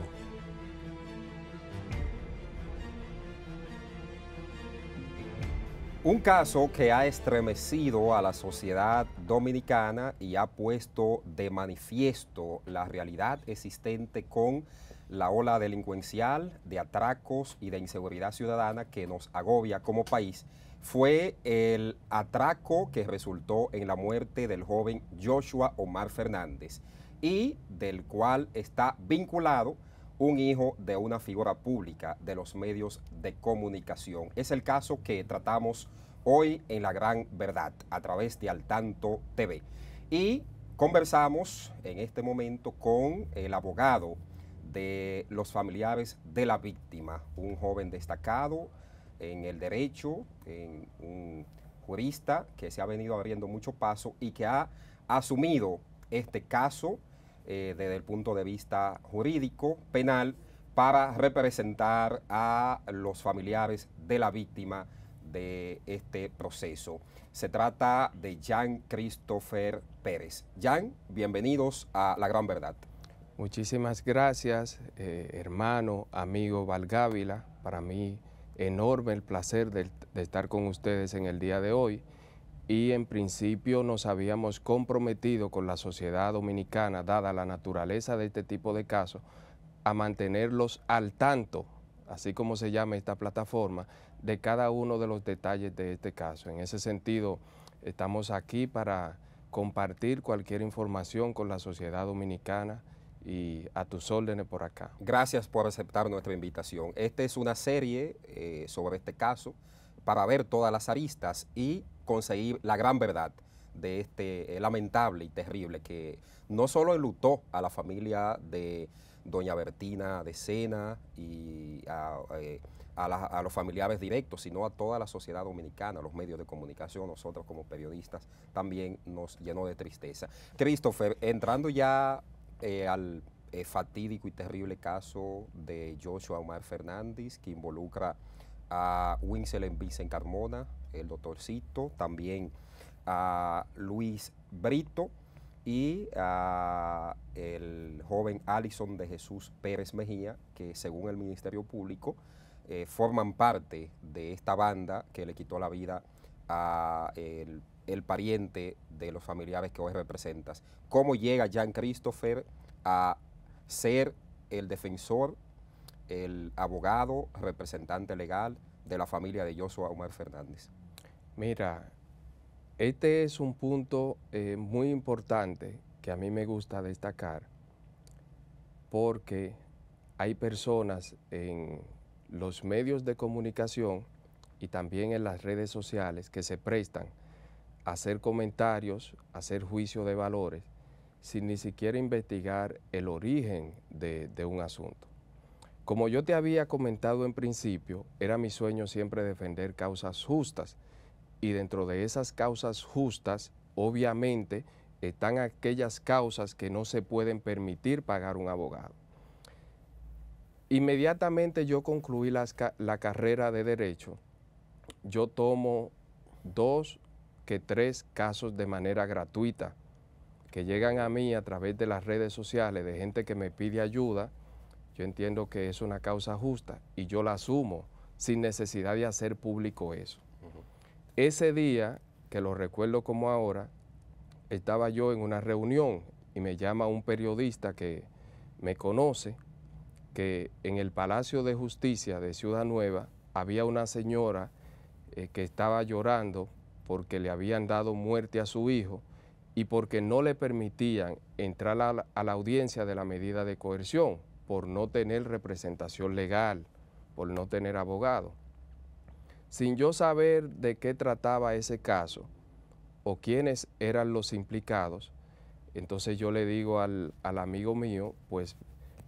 S2: Un caso que ha estremecido a la sociedad dominicana y ha puesto de manifiesto la realidad existente con la ola delincuencial, de atracos y de inseguridad ciudadana que nos agobia como país fue el atraco que resultó en la muerte del joven Joshua Omar Fernández y del cual está vinculado un hijo de una figura pública de los medios de comunicación. Es el caso que tratamos hoy en La Gran Verdad a través de Al Tanto TV. Y conversamos en este momento con el abogado de los familiares de la víctima, un joven destacado en el derecho, en un jurista que se ha venido abriendo mucho paso y que ha asumido este caso eh, desde el punto de vista jurídico, penal, para representar a los familiares de la víctima de este proceso. Se trata de Jean Christopher Pérez. Jan, bienvenidos a La Gran Verdad.
S4: Muchísimas gracias, eh, hermano, amigo Valgávila. Para mí, enorme el placer de, de, estar con ustedes en el día de hoy. Y en principio nos habíamos comprometido con la sociedad dominicana, dada la naturaleza de este tipo de casos, a mantenerlos al tanto, así como se llama esta plataforma, de cada uno de los detalles de este caso. En ese sentido, estamos aquí para compartir cualquier información con la sociedad dominicana y a tus órdenes por acá. Gracias
S2: por aceptar nuestra invitación. Esta es una serie eh, sobre este caso para ver todas las aristas y conseguir la gran verdad de este eh, lamentable y terrible que no solo enlutó a la familia de doña Bertina de Sena y a, eh, a, los familiares directos, sino a toda la sociedad dominicana, los medios de comunicación, nosotros como periodistas, también nos llenó de tristeza. Christopher, entrando ya eh, al eh, fatídico y terrible caso de Joshua Omar Fernández, que involucra a Winsel Vicen Carmona, el doctorcito, también a Luis Brito y a el joven Alison de Jesús Pérez Mejía, que según el Ministerio Público eh, forman parte de esta banda que le quitó la vida a el el pariente de los familiares que hoy representas. ¿Cómo llega Jan Christopher a ser el defensor, el abogado, representante legal de la familia de Joshua Omar Fernández?
S4: Mira, este es un punto eh, muy importante que a mí me gusta destacar porque hay personas en los medios de comunicación y también en las redes sociales que se prestan hacer comentarios, hacer juicio de valores, sin ni siquiera investigar el origen de, un asunto. Como yo te había comentado en principio, era mi sueño siempre defender causas justas y dentro de esas causas justas, obviamente, están aquellas causas que no se pueden permitir pagar un abogado. Inmediatamente yo concluí la carrera de Derecho, yo tomo dos que tres casos de manera gratuita que llegan a mí a través de las redes sociales de gente que me pide ayuda, yo entiendo que es una causa justa y yo la asumo sin necesidad de hacer público eso. Ese día, que lo recuerdo como ahora, estaba yo en una reunión y me llama un periodista que me conoce, que en el Palacio de Justicia de Ciudad Nueva había una señora eh, que estaba llorando porque le habían dado muerte a su hijo y porque no le permitían entrar a la, audiencia de la medida de coerción por no tener representación legal, por no tener abogado. Sin yo saber de qué trataba ese caso o quiénes eran los implicados, entonces yo le digo al, amigo mío, pues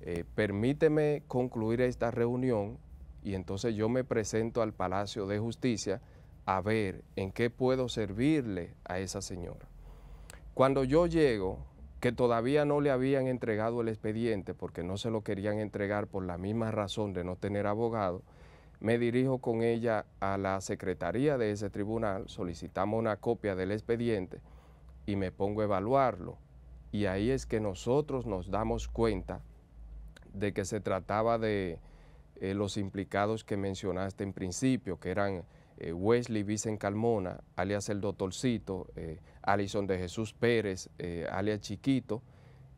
S4: eh, permíteme concluir esta reunión y entonces yo me presento al Palacio de Justicia a ver en qué puedo servirle a esa señora. Cuando yo llego, que todavía no le habían entregado el expediente porque no se lo querían entregar por la misma razón de no tener abogado, me dirijo con ella a la secretaría de ese tribunal, solicitamos una copia del expediente y me pongo a evaluarlo. Y ahí es que nosotros nos damos cuenta de que se trataba de eh, los implicados que mencionaste en principio, que eran eh, Wesley Vicen Calmona, alias el Doctorcito, eh, Alison de Jesús Pérez, eh, alias Chiquito,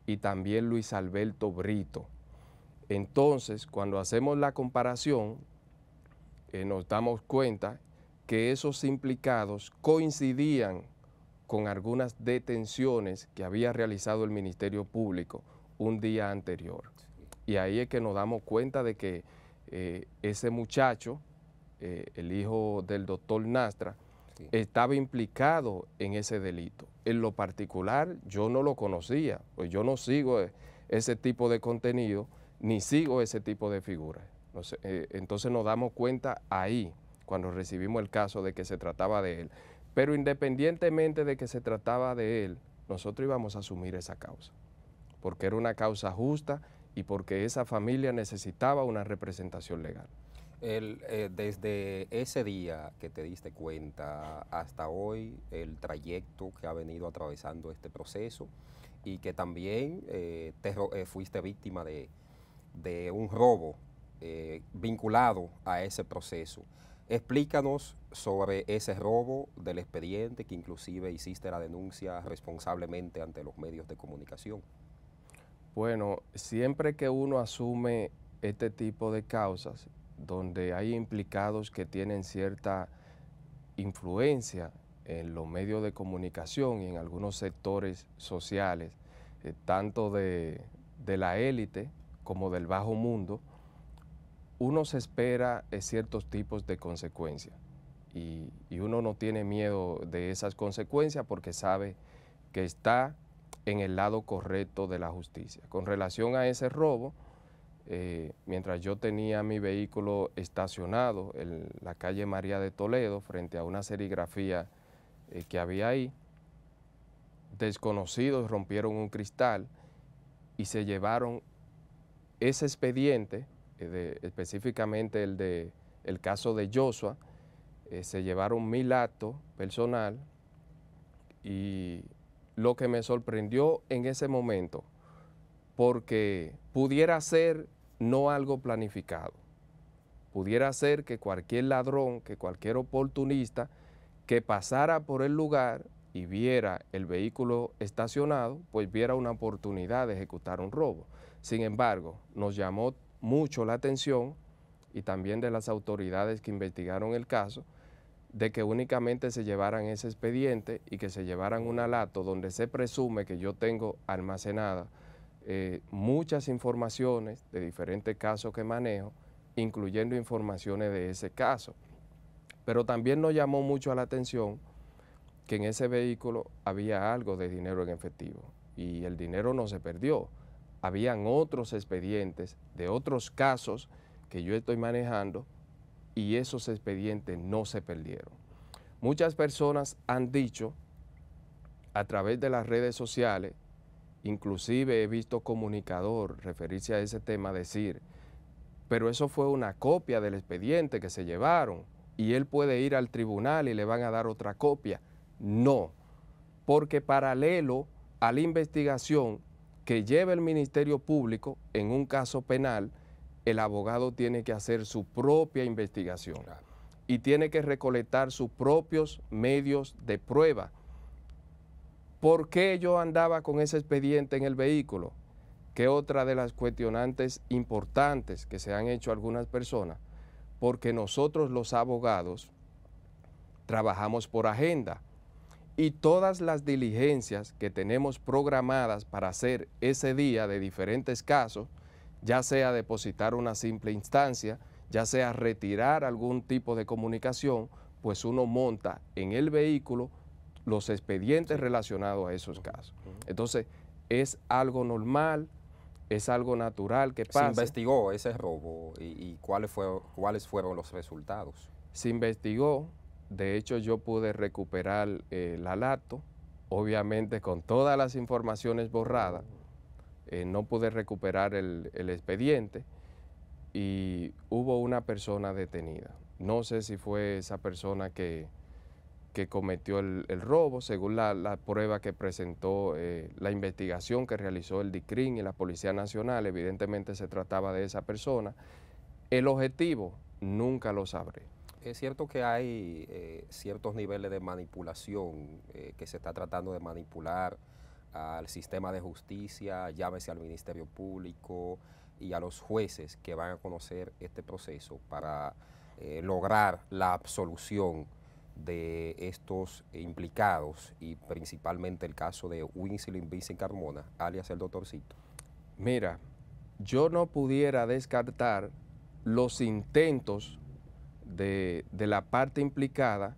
S4: y también Luis Alberto Brito. Entonces, cuando hacemos la comparación, nos damos cuenta que esos implicados coincidían con algunas detenciones que había realizado el Ministerio Público un día anterior. Y ahí es que nos damos cuenta de que ese muchacho eh, el hijo del doctor Nastra, estaba implicado en ese delito. En lo particular, yo no lo conocía, pues yo no sigo eh, ese tipo de contenido, ni sigo ese tipo de figuras. Eh, entonces nos damos cuenta ahí, cuando recibimos el caso de que se trataba de él. Pero independientemente de que se trataba de él, nosotros íbamos a asumir esa causa, porque era una causa justa y porque esa familia necesitaba una representación legal.
S2: Eh, desde ese día que te diste cuenta hasta hoy, el trayecto que ha venido atravesando este proceso y que también eh, te, eh, fuiste víctima de un robo vinculado a ese proceso. Explícanos sobre ese robo del expediente que inclusive hiciste la denuncia responsablemente ante los medios de comunicación.
S4: Bueno, siempre que uno asume este tipo de causas, donde hay implicados que tienen cierta influencia en los medios de comunicación y en algunos sectores sociales, eh, tanto de, la élite como del bajo mundo, uno se espera ciertos tipos de consecuencias y, uno no tiene miedo de esas consecuencias porque sabe que está en el lado correcto de la justicia. Con relación a ese robo, eh, mientras yo tenía mi vehículo estacionado en la calle María de Toledo, frente a una serigrafía eh, que había ahí, desconocidos rompieron un cristal y se llevaron ese expediente, eh, específicamente el de el caso de Joshua, se llevaron mil actos personal y lo que me sorprendió en ese momento porque pudiera ser no algo planificado. Pudiera ser que cualquier ladrón, que cualquier oportunista que pasara por el lugar y viera el vehículo estacionado, pues viera una oportunidad de ejecutar un robo. Sin embargo, nos llamó mucho la atención y también de las autoridades que investigaron el caso, de que únicamente se llevaran ese expediente y que se llevaran un alato donde se presume que yo tengo almacenada eh, muchas informaciones de diferentes casos que manejo, incluyendo informaciones de ese caso. Pero también nos llamó mucho la atención que en ese vehículo había algo de dinero en efectivo y el dinero no se perdió. Habían otros expedientes de otros casos que yo estoy manejando y esos expedientes no se perdieron. Muchas personas han dicho a través de las redes sociales Inclusive he visto comunicador referirse a ese tema, decir, pero eso fue una copia del expediente que se llevaron y él puede ir al tribunal y le van a dar otra copia. No, porque paralelo a la investigación que lleva el Ministerio Público en un caso penal, el abogado tiene que hacer su propia investigación y tiene que recolectar sus propios medios de prueba ¿Por qué yo andaba con ese expediente en el vehículo? Que otra de las cuestionantes importantes que se han hecho algunas personas, porque nosotros los abogados trabajamos por agenda y todas las diligencias que tenemos programadas para hacer ese día de diferentes casos, ya sea depositar una simple instancia, ya sea retirar algún tipo de comunicación, pues uno monta en el vehículo los expedientes relacionados a esos casos. Entonces, es algo normal, es algo natural que pase. Se investigó
S2: ese robo y, cuáles, fueron los resultados.
S4: Se investigó, de hecho yo pude recuperar eh, la lato, obviamente con todas las informaciones borradas, eh, no pude recuperar el, expediente y hubo una persona detenida. No sé si fue esa persona que que cometió el, robo, según la, prueba que presentó eh, la investigación que realizó el DICRIN y la Policía Nacional, evidentemente se trataba de esa persona. El objetivo nunca lo sabré.
S2: Es cierto que hay eh, ciertos niveles de manipulación, eh, que se está tratando de manipular al sistema de justicia, llámese al Ministerio Público y a los jueces que van a conocer este proceso para lograr la absolución de estos implicados y principalmente el
S4: caso de Winsley Vincent Carmona, alias el doctorcito? Mira, yo no pudiera descartar los intentos de, de la parte implicada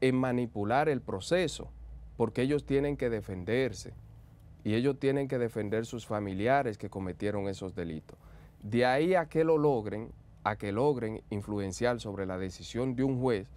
S4: en manipular el proceso, porque ellos tienen que defenderse y ellos tienen que defender sus familiares que cometieron esos delitos. De ahí a que lo logren, a que logren influenciar sobre la decisión de un juez,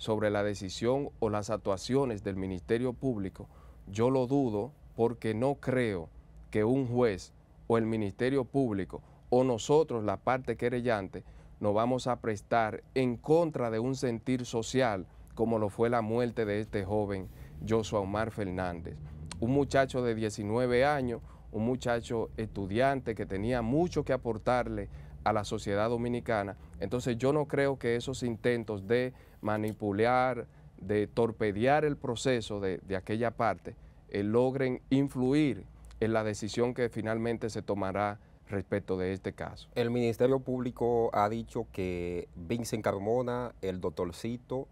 S4: sobre la decisión o las actuaciones del Ministerio Público, yo lo dudo porque no creo que un juez o el Ministerio Público o nosotros, la parte querellante, nos vamos a prestar en contra de un sentir social como lo fue la muerte de este joven Joshua Omar Fernández. Un muchacho de 19 años, un muchacho estudiante que tenía mucho que aportarle a la sociedad dominicana. Entonces yo no creo que esos intentos de manipular, de torpedear el proceso de, aquella parte, eh, logren influir en la decisión que finalmente se tomará respecto de este caso. El Ministerio Público ha dicho que Vincent
S2: Carmona, el doctorcito,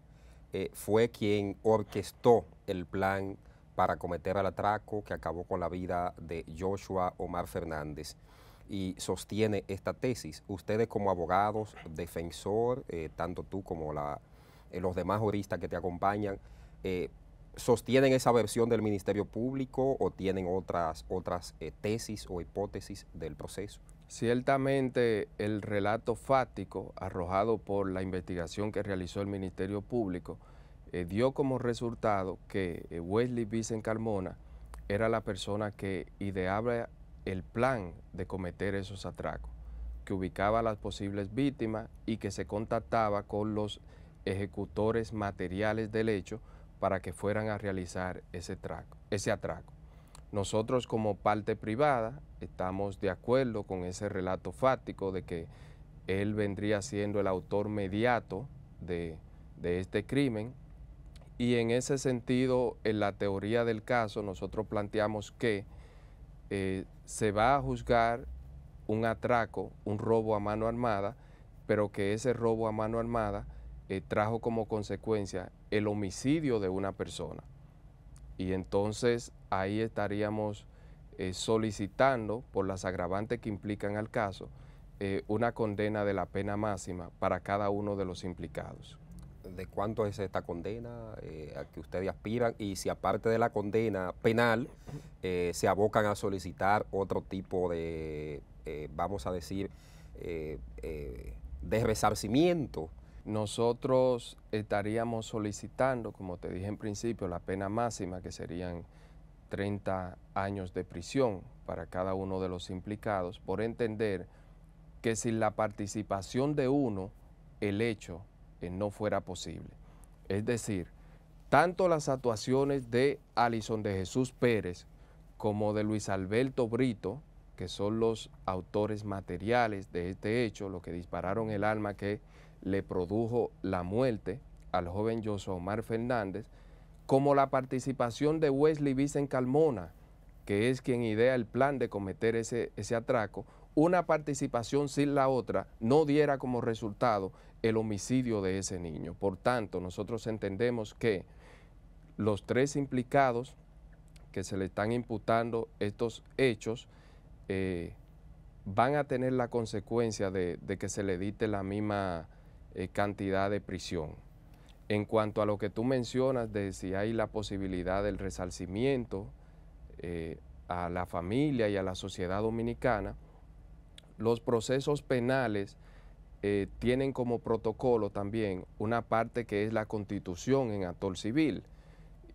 S2: eh, fue quien orquestó el plan para cometer el atraco que acabó con la vida de Joshua Omar Fernández y sostiene esta tesis. Ustedes como abogados, defensor, eh, tanto tú como la eh, los demás juristas que te acompañan, eh, ¿sostienen esa versión del Ministerio Público o tienen otras, otras eh, tesis o hipótesis del proceso?
S4: Ciertamente el relato fáctico arrojado por la investigación que realizó el Ministerio Público dio como resultado que Wesley Vicen Carmona era la persona que ideaba el plan de cometer esos atracos, que ubicaba a las posibles víctimas y que se contactaba con los ejecutores materiales del hecho para que fueran a realizar ese, ese atraco. Nosotros como parte privada estamos de acuerdo con ese relato fáctico de que él vendría siendo el autor mediato de, este crimen y en ese sentido en la teoría del caso nosotros planteamos que eh, se va a juzgar un atraco, un robo a mano armada, pero que ese robo a mano armada eh, trajo como consecuencia el homicidio de una persona. Y entonces ahí estaríamos eh, solicitando, por las agravantes que implican al caso, eh, una condena de la pena máxima para cada uno de los implicados. ¿De cuánto es esta condena a que ustedes aspiran? Y si aparte de la
S2: condena penal, se abocan a solicitar otro tipo de,
S4: vamos a decir, de resarcimiento nosotros estaríamos solicitando, como te dije en principio, la pena máxima que serían 30 años de prisión para cada uno de los implicados por entender que sin la participación de uno el hecho eh, no fuera posible. Es decir, tanto las actuaciones de Alison de Jesús Pérez como de Luis Alberto Brito, que son los autores materiales de este hecho, los que dispararon el alma que le produjo la muerte al joven José Omar Fernández, como la participación de Wesley Vicen Calmona, que es quien idea el plan de cometer ese, atraco, una participación sin la otra no diera como resultado el homicidio de ese niño. Por tanto, nosotros entendemos que los tres implicados que se le están imputando estos hechos eh, van a tener la consecuencia de, que se le dicte la misma eh, cantidad de prisión. En cuanto a lo que tú mencionas de si hay la posibilidad del resalcimiento eh, a la familia y a la sociedad dominicana, los procesos penales eh, tienen como protocolo también una parte que es la constitución en actor civil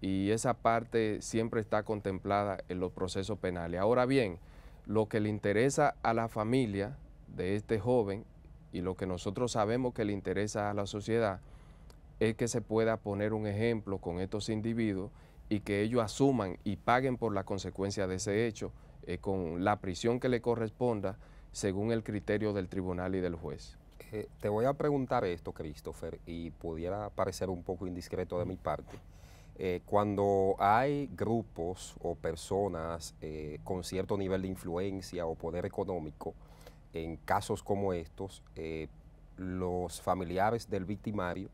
S4: y esa parte siempre está contemplada en los procesos penales. Ahora bien, lo que le interesa a la familia de este joven y lo que nosotros sabemos que le interesa a la sociedad es que se pueda poner un ejemplo con estos individuos y que ellos asuman y paguen por la consecuencia de ese hecho eh, con la prisión que le corresponda según el criterio del tribunal y del juez. Eh, te voy a preguntar esto, Christopher,
S2: y pudiera parecer un poco indiscreto de mi parte. Eh, cuando hay grupos o personas con cierto nivel de influencia o poder económico en casos como estos, eh, los familiares del victimario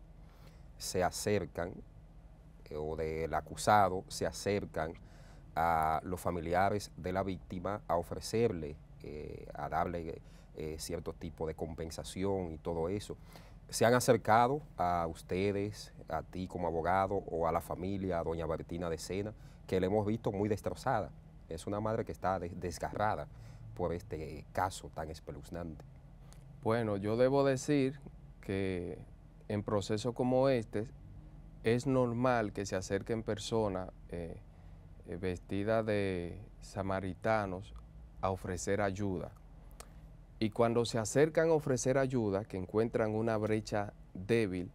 S2: se acercan eh, o del acusado se acercan a los familiares de la víctima a ofrecerle, eh, a darle cierto tipo de compensación y todo eso. ¿Se han acercado a ustedes, a ti como abogado o a la familia, a doña Bertina de Sena, que le hemos visto muy destrozada? Es una madre que está desgarrada por este caso
S4: tan espeluznante? Bueno, yo debo decir que en procesos como este es normal que se acerquen personas eh, eh, vestidas de samaritanos a ofrecer ayuda. Y cuando se acercan a ofrecer ayuda, que encuentran una brecha débil,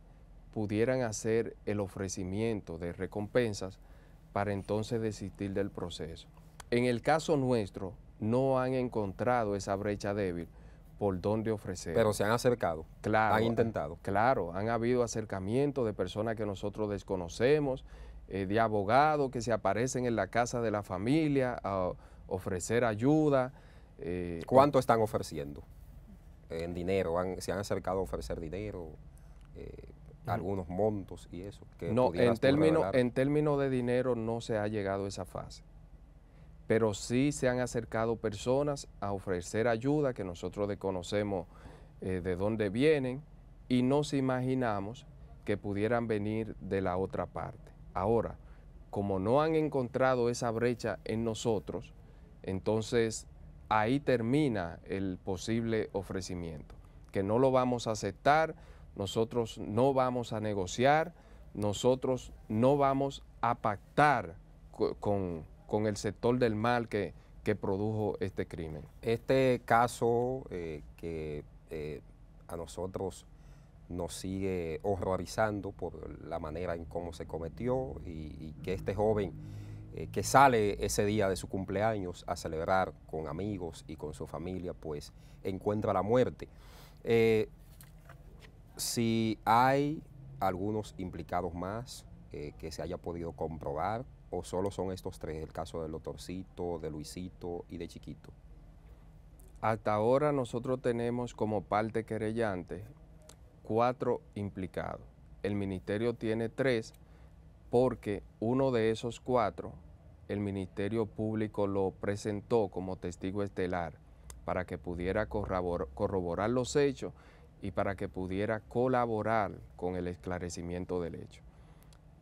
S4: pudieran hacer el ofrecimiento de recompensas para entonces desistir del proceso. En el caso nuestro, no han encontrado esa brecha débil por donde ofrecer. Pero se han acercado, claro, han eh, intentado. Claro, han habido acercamientos de personas que nosotros desconocemos, eh, de abogados que se aparecen en la casa de la familia a ofrecer ayuda. Eh, ¿Cuánto están
S2: ofreciendo en dinero? ¿Se han acercado a ofrecer dinero? algunos montos y eso. no, en términos
S4: en término de dinero no se ha llegado a esa fase pero sí se han acercado personas a ofrecer ayuda que nosotros desconocemos eh, de dónde vienen y nos imaginamos que pudieran venir de la otra parte. Ahora, como no han encontrado esa brecha en nosotros, entonces ahí termina el posible ofrecimiento, que no lo vamos a aceptar, nosotros no vamos a negociar, nosotros no vamos a pactar con, con el sector del mal que, que produjo este crimen. Este
S2: caso eh, que eh, a nosotros nos sigue horrorizando por la manera en cómo se cometió y, que este joven eh, que sale ese día de su cumpleaños a celebrar con amigos y con su familia, pues encuentra la muerte. si hay algunos implicados más que se haya podido comprobar, o solo son estos
S4: tres, el caso del doctorcito, de Luisito y de Chiquito? Hasta ahora nosotros tenemos como parte querellante cuatro implicados. El ministerio tiene tres porque uno de esos cuatro el Ministerio Público lo presentó como testigo estelar para que pudiera corroborar los hechos y para que pudiera colaborar con el esclarecimiento del hecho.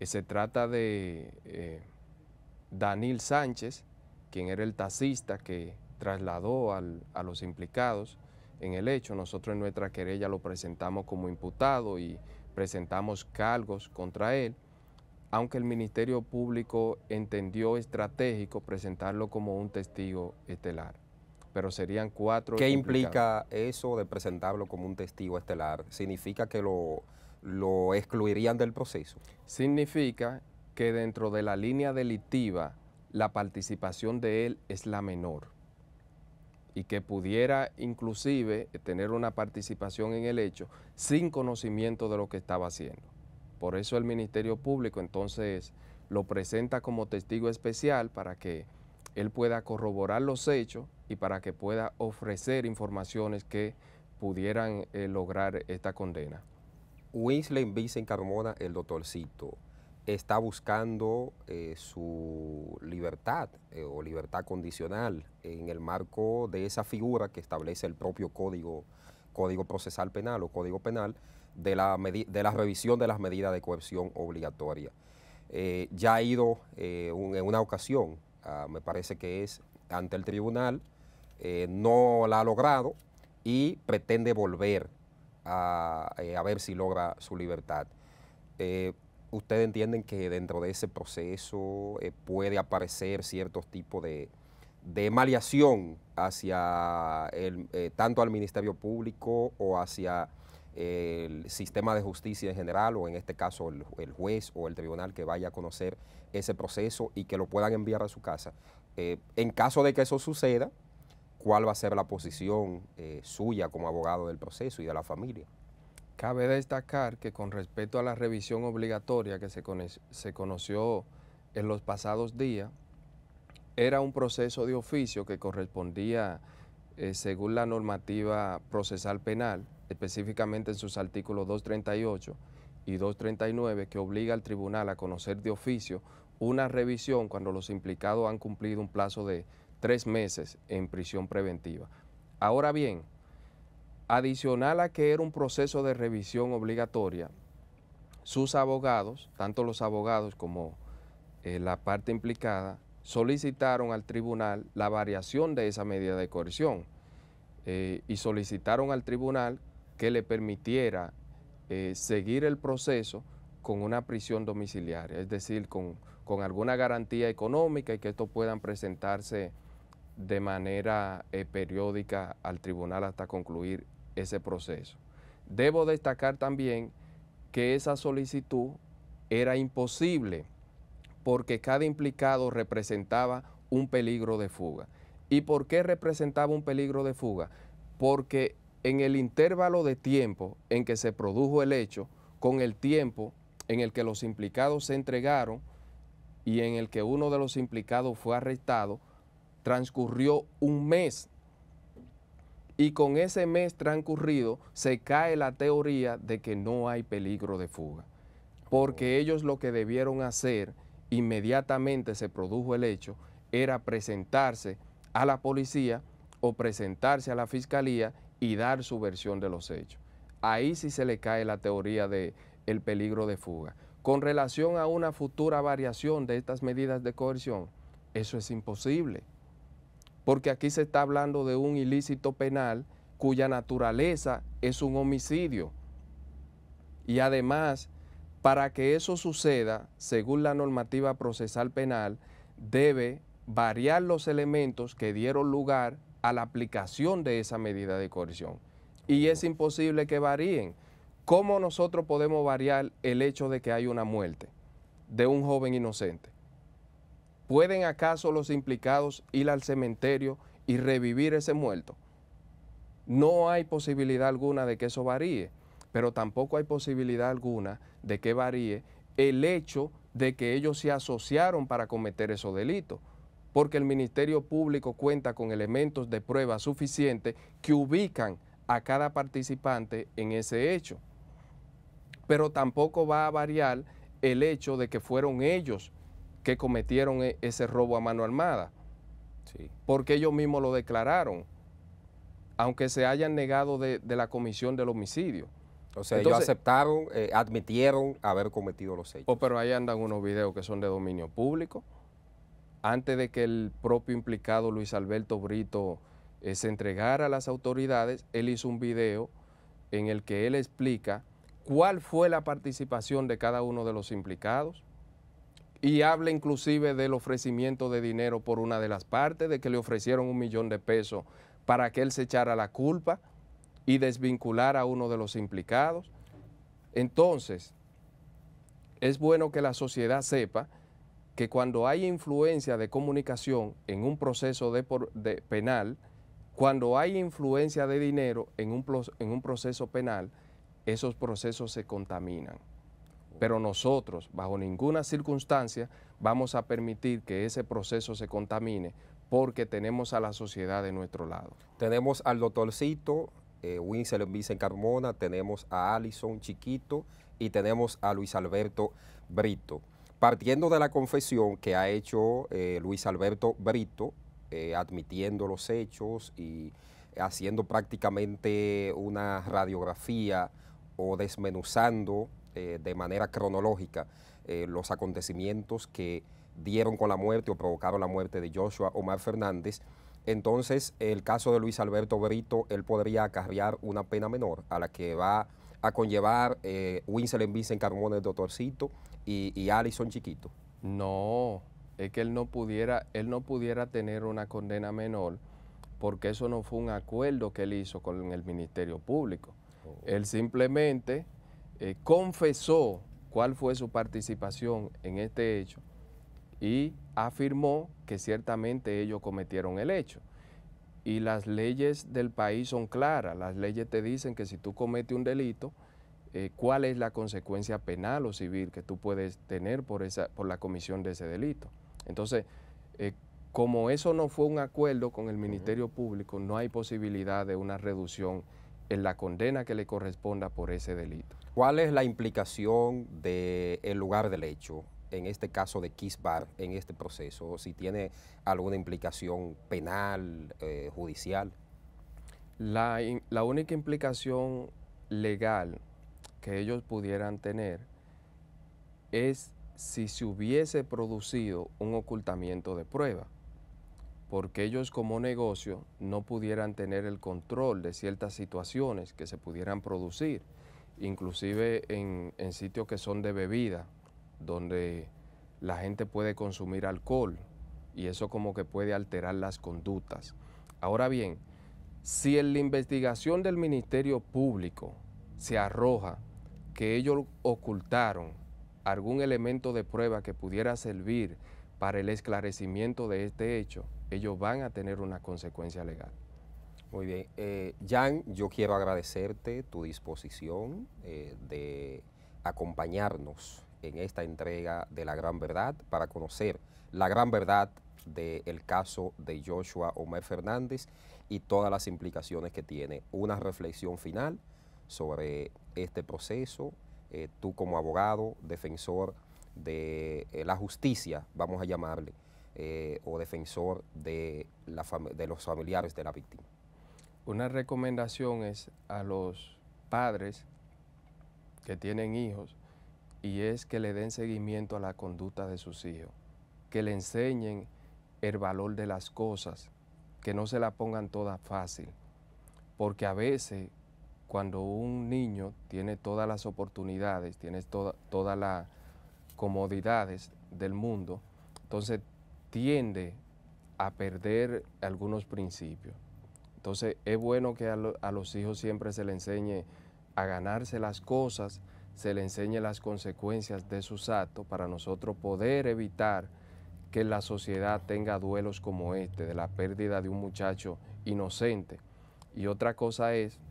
S4: Eh, se trata de... Eh, Daniel Sánchez, quien era el taxista que trasladó a los implicados en el hecho. Nosotros en nuestra querella lo presentamos como imputado y presentamos cargos contra él, aunque el Ministerio Público entendió estratégico presentarlo como un testigo estelar. Pero serían cuatro. ¿Qué
S2: implica eso de presentarlo como un testigo estelar? ¿Significa que lo, lo
S4: excluirían del proceso? Significa que dentro de la línea delictiva la participación de él es la menor y que pudiera inclusive tener una participación en el hecho sin conocimiento de lo que estaba haciendo. Por eso el Ministerio Público entonces lo presenta como testigo especial para que él pueda corroborar los hechos y para que pueda ofrecer informaciones que pudieran eh, lograr esta condena. Winsley
S2: Vicen Carmona, el doctorcito está buscando eh, su libertad eh, o libertad condicional en el marco de esa figura que establece el propio Código, código Procesal Penal o Código Penal de la, de la revisión de las medidas de coerción obligatoria. Eh, ya ha ido en una ocasión, ah, me parece que es ante el tribunal, no la ha logrado y pretende volver a, ver si logra su libertad. ¿Ustedes entienden que dentro de ese proceso eh, puede aparecer ciertos tipos de, de maleación hacia eh, tanto al Ministerio Público o hacia el sistema de justicia en general o en este caso el, juez o el tribunal que vaya a conocer ese proceso y que lo puedan enviar a su casa. Eh, en caso de que eso suceda, ¿cuál va a ser la posición
S4: suya como abogado
S2: del proceso y de la familia?
S4: Cabe destacar que con respecto a la revisión obligatoria que se, se conoció en los pasados días, era un proceso de oficio que correspondía, eh, según la normativa procesal penal, específicamente en sus artículos 238 y 239, que obliga al tribunal a conocer de oficio una revisión cuando los implicados han cumplido un plazo de tres meses en prisión preventiva. Ahora bien, Adicional a que era un proceso de revisión obligatoria, sus abogados, tanto los abogados como eh, la parte implicada, solicitaron al tribunal la variación de esa medida de coerción eh, y solicitaron al tribunal que le permitiera eh, seguir el proceso con una prisión domiciliaria, es decir, con, alguna garantía económica y que esto puedan presentarse de manera periódica al tribunal hasta concluir ese proceso. Debo destacar también que esa solicitud era imposible porque cada implicado representaba un peligro de fuga. ¿Y por qué representaba un peligro de fuga? Porque en el intervalo de tiempo en que se produjo el hecho, con el tiempo en el que los implicados se entregaron y en el que uno de los implicados fue arrestado, transcurrió un mes y con ese mes transcurrido se cae la teoría de que no hay peligro de fuga, porque oh. ellos lo que debieron hacer inmediatamente se produjo el hecho era presentarse a la policía o presentarse a la fiscalía y dar su versión de los hechos. Ahí sí se le cae la teoría de peligro de fuga. Con relación a una futura variación de estas medidas de coerción, eso es imposible porque aquí se está hablando de un ilícito penal cuya naturaleza es un homicidio. Y además, para que eso suceda, según la normativa procesal penal, debe variar los elementos que dieron lugar a la aplicación de esa medida de coerción. Y es imposible que varíen. ¿Cómo nosotros podemos variar el hecho de que hay una muerte de un joven inocente? ¿Pueden acaso los implicados ir al cementerio y revivir ese muerto? No hay posibilidad alguna de que eso varíe, pero tampoco hay posibilidad alguna de que varíe el hecho de que ellos se asociaron para cometer esos delitos, porque el Ministerio Público cuenta con elementos de prueba suficientes que ubican a cada participante en ese hecho. Pero tampoco va a variar el hecho de que fueron ellos que cometieron e-, ese robo a mano armada. Sí. Porque ellos mismos lo declararon, aunque se hayan negado de, la comisión del homicidio. O sea, ellos aceptaron, eh, admitieron haber cometido los hechos. Oh, pero ahí andan unos videos que son de dominio público. Antes de que el propio implicado Luis Alberto Brito eh, se entregara a las autoridades, él hizo un video en el que él explica cuál fue la participación de cada uno de los implicados, y habla inclusive del ofrecimiento de dinero por una de las partes, de que le ofrecieron un millón de pesos para que él se echara la culpa y desvincular a uno de los implicados. Entonces, es bueno que la sociedad sepa que cuando hay influencia de comunicación en un proceso de penal, cuando hay influencia de dinero en un, en un proceso penal, esos procesos se contaminan. Pero nosotros, bajo ninguna circunstancia, vamos a permitir que ese proceso se contamine porque tenemos a la sociedad de nuestro lado. Tenemos al
S2: doctorcito, eh, Winsel Vincent Carmona, tenemos a Alison Chiquito y tenemos a Luis Alberto Brito. Partiendo de la confesión que ha hecho eh, Luis Alberto Brito, eh, admitiendo los hechos y haciendo prácticamente una radiografía o desmenuzando eh, de manera cronológica eh, los acontecimientos que dieron con la muerte o provocaron la muerte de Joshua Omar Fernández, entonces el caso de Luis Alberto Brito, él podría acarrear una pena menor a la que va a conllevar eh, Winsel Vincent
S4: Carmona, el doctorcito, y, y Allison Chiquito. No, es que él no pudiera, él no pudiera tener una condena menor porque eso no fue un acuerdo que él hizo con el Ministerio Público. Oh. Él simplemente eh, confesó cuál fue su participación en este hecho y afirmó que ciertamente ellos cometieron el hecho. Y las leyes del país son claras, las leyes te dicen que si tú cometes un delito, eh, cuál es la consecuencia penal o civil que tú puedes tener por, esa, por la comisión de ese delito. Entonces, eh, como eso no fue un acuerdo con el Ministerio Público, no hay posibilidad de una reducción en la condena que le corresponda por ese delito. ¿Cuál es la implicación
S2: del lugar del hecho, en este caso de Kisbar, en este proceso? ¿O Si
S4: tiene alguna implicación penal, eh, judicial. La, la única implicación legal que ellos pudieran tener es si se hubiese producido un ocultamiento de prueba, porque ellos como negocio no pudieran tener el control de ciertas situaciones que se pudieran producir inclusive en, sitios que son de bebida, donde la gente puede consumir alcohol y eso como que puede alterar las conductas. Ahora bien, si en la investigación del Ministerio Público se arroja que ellos ocultaron algún elemento de prueba que pudiera servir para el esclarecimiento de este hecho, ellos van a tener una consecuencia legal. Muy bien. Eh,
S2: Jan, yo quiero agradecerte tu disposición eh, de acompañarnos en esta entrega de la gran verdad para conocer la gran verdad del caso de Joshua Omer Fernández y todas las implicaciones que tiene. Una reflexión final sobre este proceso, eh, tú como abogado, defensor de eh, la justicia, vamos a llamarle, o defensor de, la de los familiares de la víctima
S4: una recomendación es a los padres que tienen hijos y es que le den seguimiento a la conducta de sus hijos, que le enseñen el valor de las cosas, que no se la pongan toda fácil, porque a veces cuando un niño tiene todas las oportunidades, tiene todas las comodidades del mundo, entonces tiende a perder algunos principios. Entonces es bueno que a, los hijos siempre se le enseñe a ganarse las cosas, se le enseñe las consecuencias de sus actos para nosotros poder evitar que la sociedad tenga duelos como este, de la pérdida de un muchacho inocente. Y otra cosa es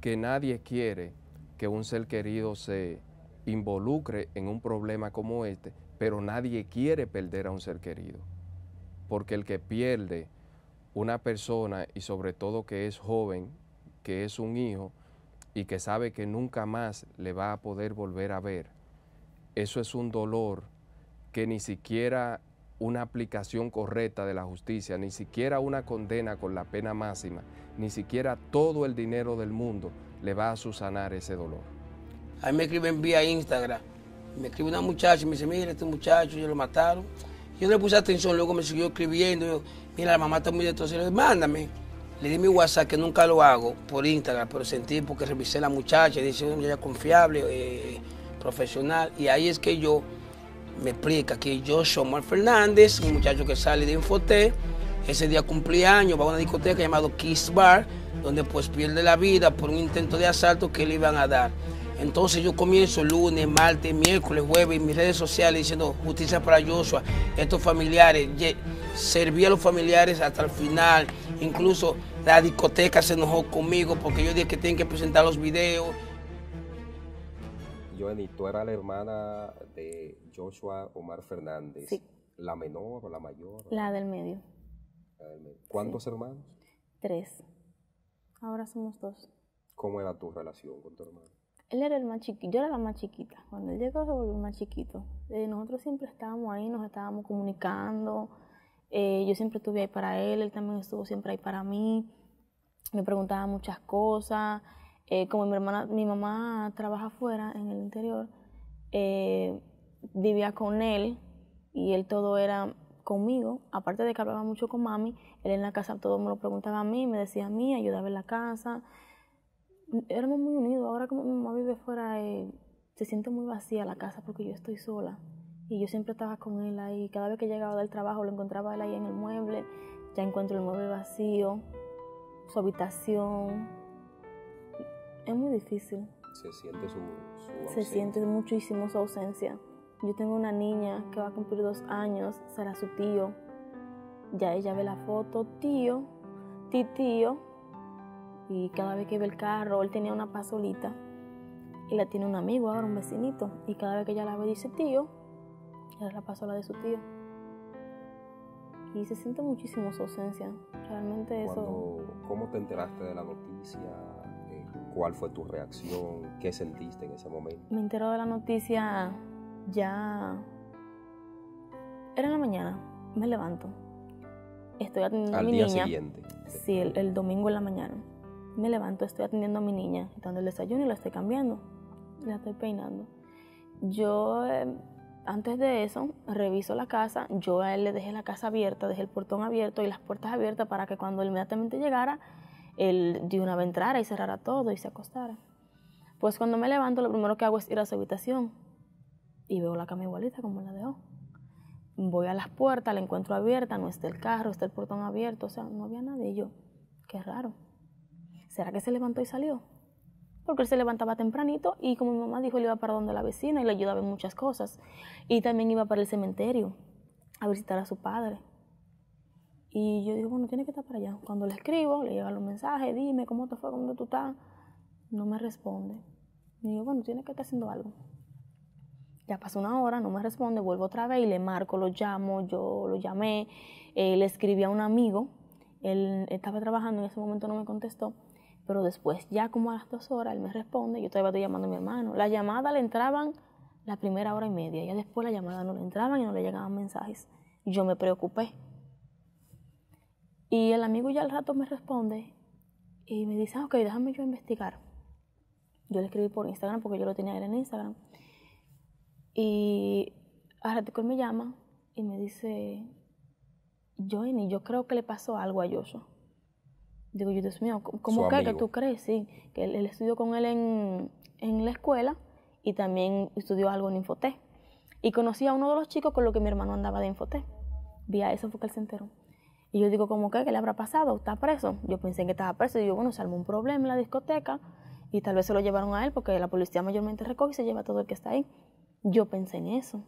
S4: que nadie quiere que un ser querido se involucre en un problema como este, pero nadie quiere perder a un ser querido, porque el que pierde una persona y sobre todo que es joven, que es un hijo y que sabe que nunca más le va a poder volver a ver, eso es un dolor que ni siquiera una aplicación correcta de la justicia, ni siquiera una condena con la pena máxima, ni siquiera todo el dinero del mundo le va a susanar ese dolor. A mí me escriben vía Instagram, me escribe una muchacha y me dice, mire este muchacho, ya lo mataron yo no le puse atención, luego
S2: me siguió escribiendo. Mira, la mamá está muy destrozada. Mándame. Le di mi WhatsApp, que nunca lo hago, por Instagram, pero sentí porque revisé a la muchacha, dice una confiable, eh, profesional. Y ahí es que yo me explica que yo soy Omar Fernández, un muchacho que sale de Infoté. Ese día cumpleaños va a una discoteca llamada Kiss Bar, donde pues pierde la vida por un intento de asalto que le iban a dar. Entonces yo comienzo lunes, martes, miércoles, jueves en mis redes sociales diciendo justicia para Joshua, estos familiares, serví a los familiares hasta el final, incluso la discoteca se enojó conmigo porque yo dije que tienen que presentar los videos. Joanny, tú eras la hermana de Joshua Omar Fernández. Sí. ¿La menor o la mayor?
S3: La del medio.
S2: ¿Cuántos hermanos?
S3: Tres. Ahora somos dos.
S2: ¿Cómo era tu relación con tu hermano?
S3: él era el más chiquito, yo era la más chiquita. Cuando él llegó se volvió más chiquito. Eh, nosotros siempre estábamos ahí, nos estábamos comunicando. Eh, yo siempre estuve ahí para él, él también estuvo siempre ahí para mí. Me preguntaba muchas cosas. Eh, como mi hermana, mi mamá trabaja afuera, en el interior, vivía con él y él todo era conmigo. Aparte de que hablaba mucho con mami, él en la casa todo me lo preguntaba a mí, me decía a mí, ayudaba en la casa éramos muy unidos. Ahora como mi mamá vive fuera, eh, se siente muy vacía la casa porque yo estoy sola. Y yo siempre estaba con él ahí. Cada vez que llegaba del trabajo lo encontraba él ahí en el mueble. Ya encuentro el mueble vacío, su habitación. Es muy difícil.
S2: Se siente su, ausencia. Se siente
S3: muchísimo su ausencia. Yo tengo una niña que va a cumplir dos años, será su tío. Ya ella ve la foto, tío, ti tío y cada vez que ve el carro, él tenía una pasolita y la tiene un amigo ahora, un vecinito, y cada vez que ella la ve dice tío, es la pasola de su tío. Y se siente muchísimo su ausencia, realmente eso...
S2: ¿Cómo te enteraste de la noticia? Eh, ¿Cuál fue tu reacción? ¿Qué sentiste en ese momento?
S3: Me enteré de la noticia ya... Era en la mañana, me levanto. Estoy atendiendo Al a mi día Siguiente. Sí, el, el domingo en la mañana me levanto, estoy atendiendo a mi niña, dando el desayuno y la estoy cambiando, la estoy peinando. Yo, eh, antes de eso, reviso la casa, yo a él le dejé la casa abierta, dejé el portón abierto y las puertas abiertas para que cuando inmediatamente llegara, él de una vez entrara y cerrara todo y se acostara. Pues cuando me levanto, lo primero que hago es ir a su habitación y veo la cama igualita como la dejó. Voy a las puertas, la encuentro abierta, no está el carro, está el portón abierto, o sea, no había nadie. Y yo, qué raro ¿será que se levantó y salió? Porque él se levantaba tempranito y como mi mamá dijo, él iba para donde la vecina y le ayudaba en muchas cosas. Y también iba para el cementerio a visitar a su padre. Y yo digo, bueno, tiene que estar para allá. Cuando le escribo, le lleva los mensajes, dime cómo te fue, cómo tú estás. No me responde. Y digo, bueno, tiene que estar haciendo algo. Ya pasó una hora, no me responde, vuelvo otra vez y le marco, lo llamo, yo lo llamé, eh, le escribí a un amigo, él estaba trabajando, en ese momento no me contestó. Pero después, ya como a las dos horas, él me responde, yo todavía estoy llamando a mi hermano. La llamada le entraban la primera hora y media, ya después la llamada no le entraban y no le llegaban mensajes. Yo me preocupé. Y el amigo ya al rato me responde y me dice, ah, ok, déjame yo investigar. Yo le escribí por Instagram porque yo lo tenía él en Instagram. Y al rato él me llama y me dice, y yo creo que le pasó algo a Joshua. Digo, yo, Dios mío, ¿cómo que ¿Tú crees? Sí, que él, estudió con él en, la escuela y también estudió algo en Infoté Y conocí a uno de los chicos con lo que mi hermano andaba de vi Vía eso fue que él se enteró. Y yo digo, ¿cómo que? ¿Qué le habrá pasado? ¿Está preso? Yo pensé que estaba preso. Y yo, bueno, se armó un problema en la discoteca y tal vez se lo llevaron a él porque la policía mayormente recoge y se lleva todo el que está ahí. Yo pensé en eso.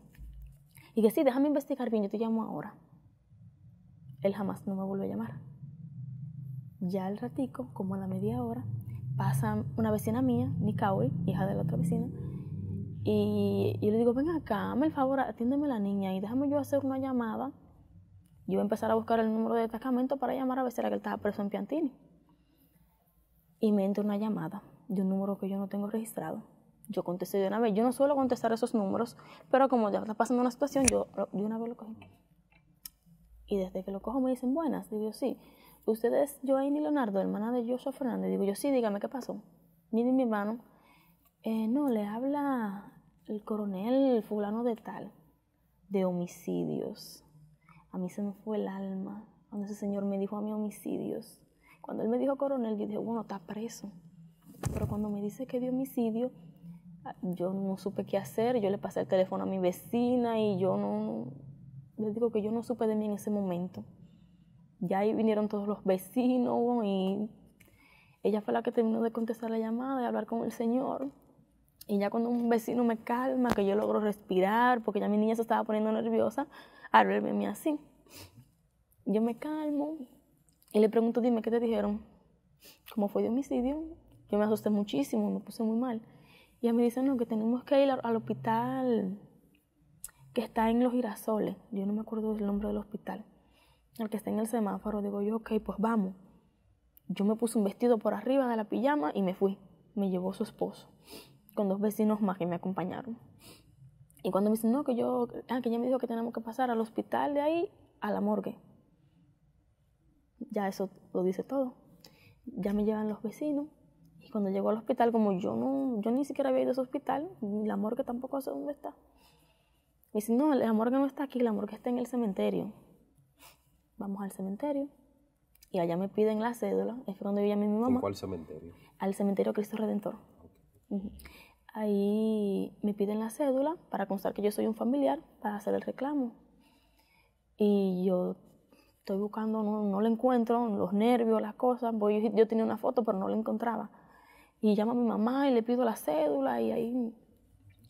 S3: Y que sí, déjame investigar bien, yo te llamo ahora. Él jamás no me volvió a llamar. Ya al ratico, como a la media hora, pasa una vecina mía, Nikawi, hija de la otra vecina, y yo le digo, ven acá, hazme el favor, atiéndeme la niña y déjame yo hacer una llamada. Yo voy a empezar a buscar el número de destacamento para llamar a vecina que él estaba preso en Piantini. Y me entra una llamada de un número que yo no tengo registrado. Yo contesté de una vez. Yo no suelo contestar esos números, pero como ya está pasando una situación, yo de una vez lo cogí. Y desde que lo cojo me dicen, buenas. Digo, sí ustedes, es y Leonardo, hermana de Joshua Fernández, digo yo, sí, dígame qué pasó. Miren mi hermano, eh, no, le habla el coronel fulano de tal, de homicidios. A mí se me fue el alma cuando ese señor me dijo a mí homicidios. Cuando él me dijo coronel, yo dije, bueno, está preso. Pero cuando me dice que de homicidio, ah, yo no supe qué hacer, yo le pasé el teléfono a mi vecina y yo no, les digo que yo no supe de mí en ese momento ya ahí vinieron todos los vecinos y ella fue la que terminó de contestar la llamada, y hablar con el señor. Y ya cuando un vecino me calma, que yo logro respirar, porque ya mi niña se estaba poniendo nerviosa al verme así. Yo me calmo y le pregunto, dime, ¿qué te dijeron? ¿Cómo fue de homicidio? Yo me asusté muchísimo, me puse muy mal. Y ella me dice, no, que tenemos que ir al hospital que está en Los Girasoles. Yo no me acuerdo del nombre del hospital el que está en el semáforo, digo yo, ok, pues vamos. Yo me puse un vestido por arriba de la pijama y me fui. Me llevó su esposo, con dos vecinos más que me acompañaron. Y cuando me dicen, no, que yo, ah, que ya me dijo que tenemos que pasar al hospital de ahí a la morgue. Ya eso lo dice todo. Ya me llevan los vecinos. Y cuando llego al hospital, como yo no, yo ni siquiera había ido a ese hospital, la morgue tampoco sé dónde está. Me dicen, no, la morgue no está aquí, la morgue está en el cementerio vamos al cementerio. Y allá me piden la cédula, es donde cuando yo a mi mamá. ¿En cuál
S2: cementerio?
S3: Al cementerio Cristo Redentor. Ahí me piden la cédula para constar que yo soy un familiar para hacer el reclamo. Y yo estoy buscando, no, no encuentro, los nervios, las cosas. Voy, yo tenía una foto, pero no la encontraba. Y llamo a mi mamá y le pido la cédula y ahí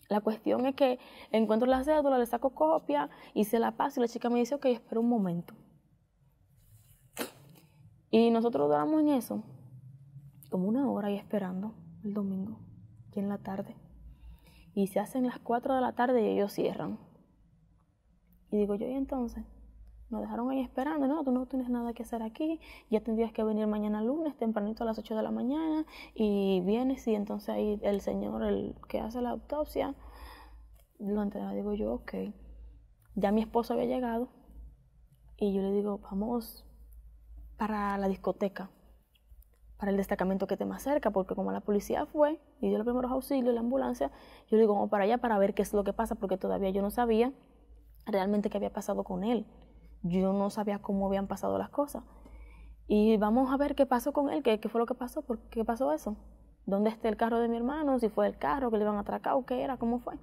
S3: la cuestión es que encuentro la cédula, le saco copia y se la paso y la chica me dice, ok, espera un momento. Y nosotros damos en eso como una hora ahí esperando el domingo, y en la tarde. Y se hacen las 4 de la tarde y ellos cierran. Y digo yo, ¿y entonces? Nos dejaron ahí esperando, no, tú no tienes nada que hacer aquí, ya tendrías que venir mañana lunes, tempranito a las 8 de la mañana, y vienes y entonces ahí el señor, el que hace la autopsia, lo entrega. Digo yo, ok. Ya mi esposo había llegado y yo le digo, vamos, para la discoteca, para el destacamento que te más cerca, porque como la policía fue y dio los primeros auxilios, la ambulancia, yo le digo, vamos para allá para ver qué es lo que pasa, porque todavía yo no sabía realmente qué había pasado con él. Yo no sabía cómo habían pasado las cosas. Y vamos a ver qué pasó con él, qué, fue lo que pasó, por qué pasó eso. ¿Dónde está el carro de mi hermano? Si fue el carro que le iban a atracar o qué era, cómo fue.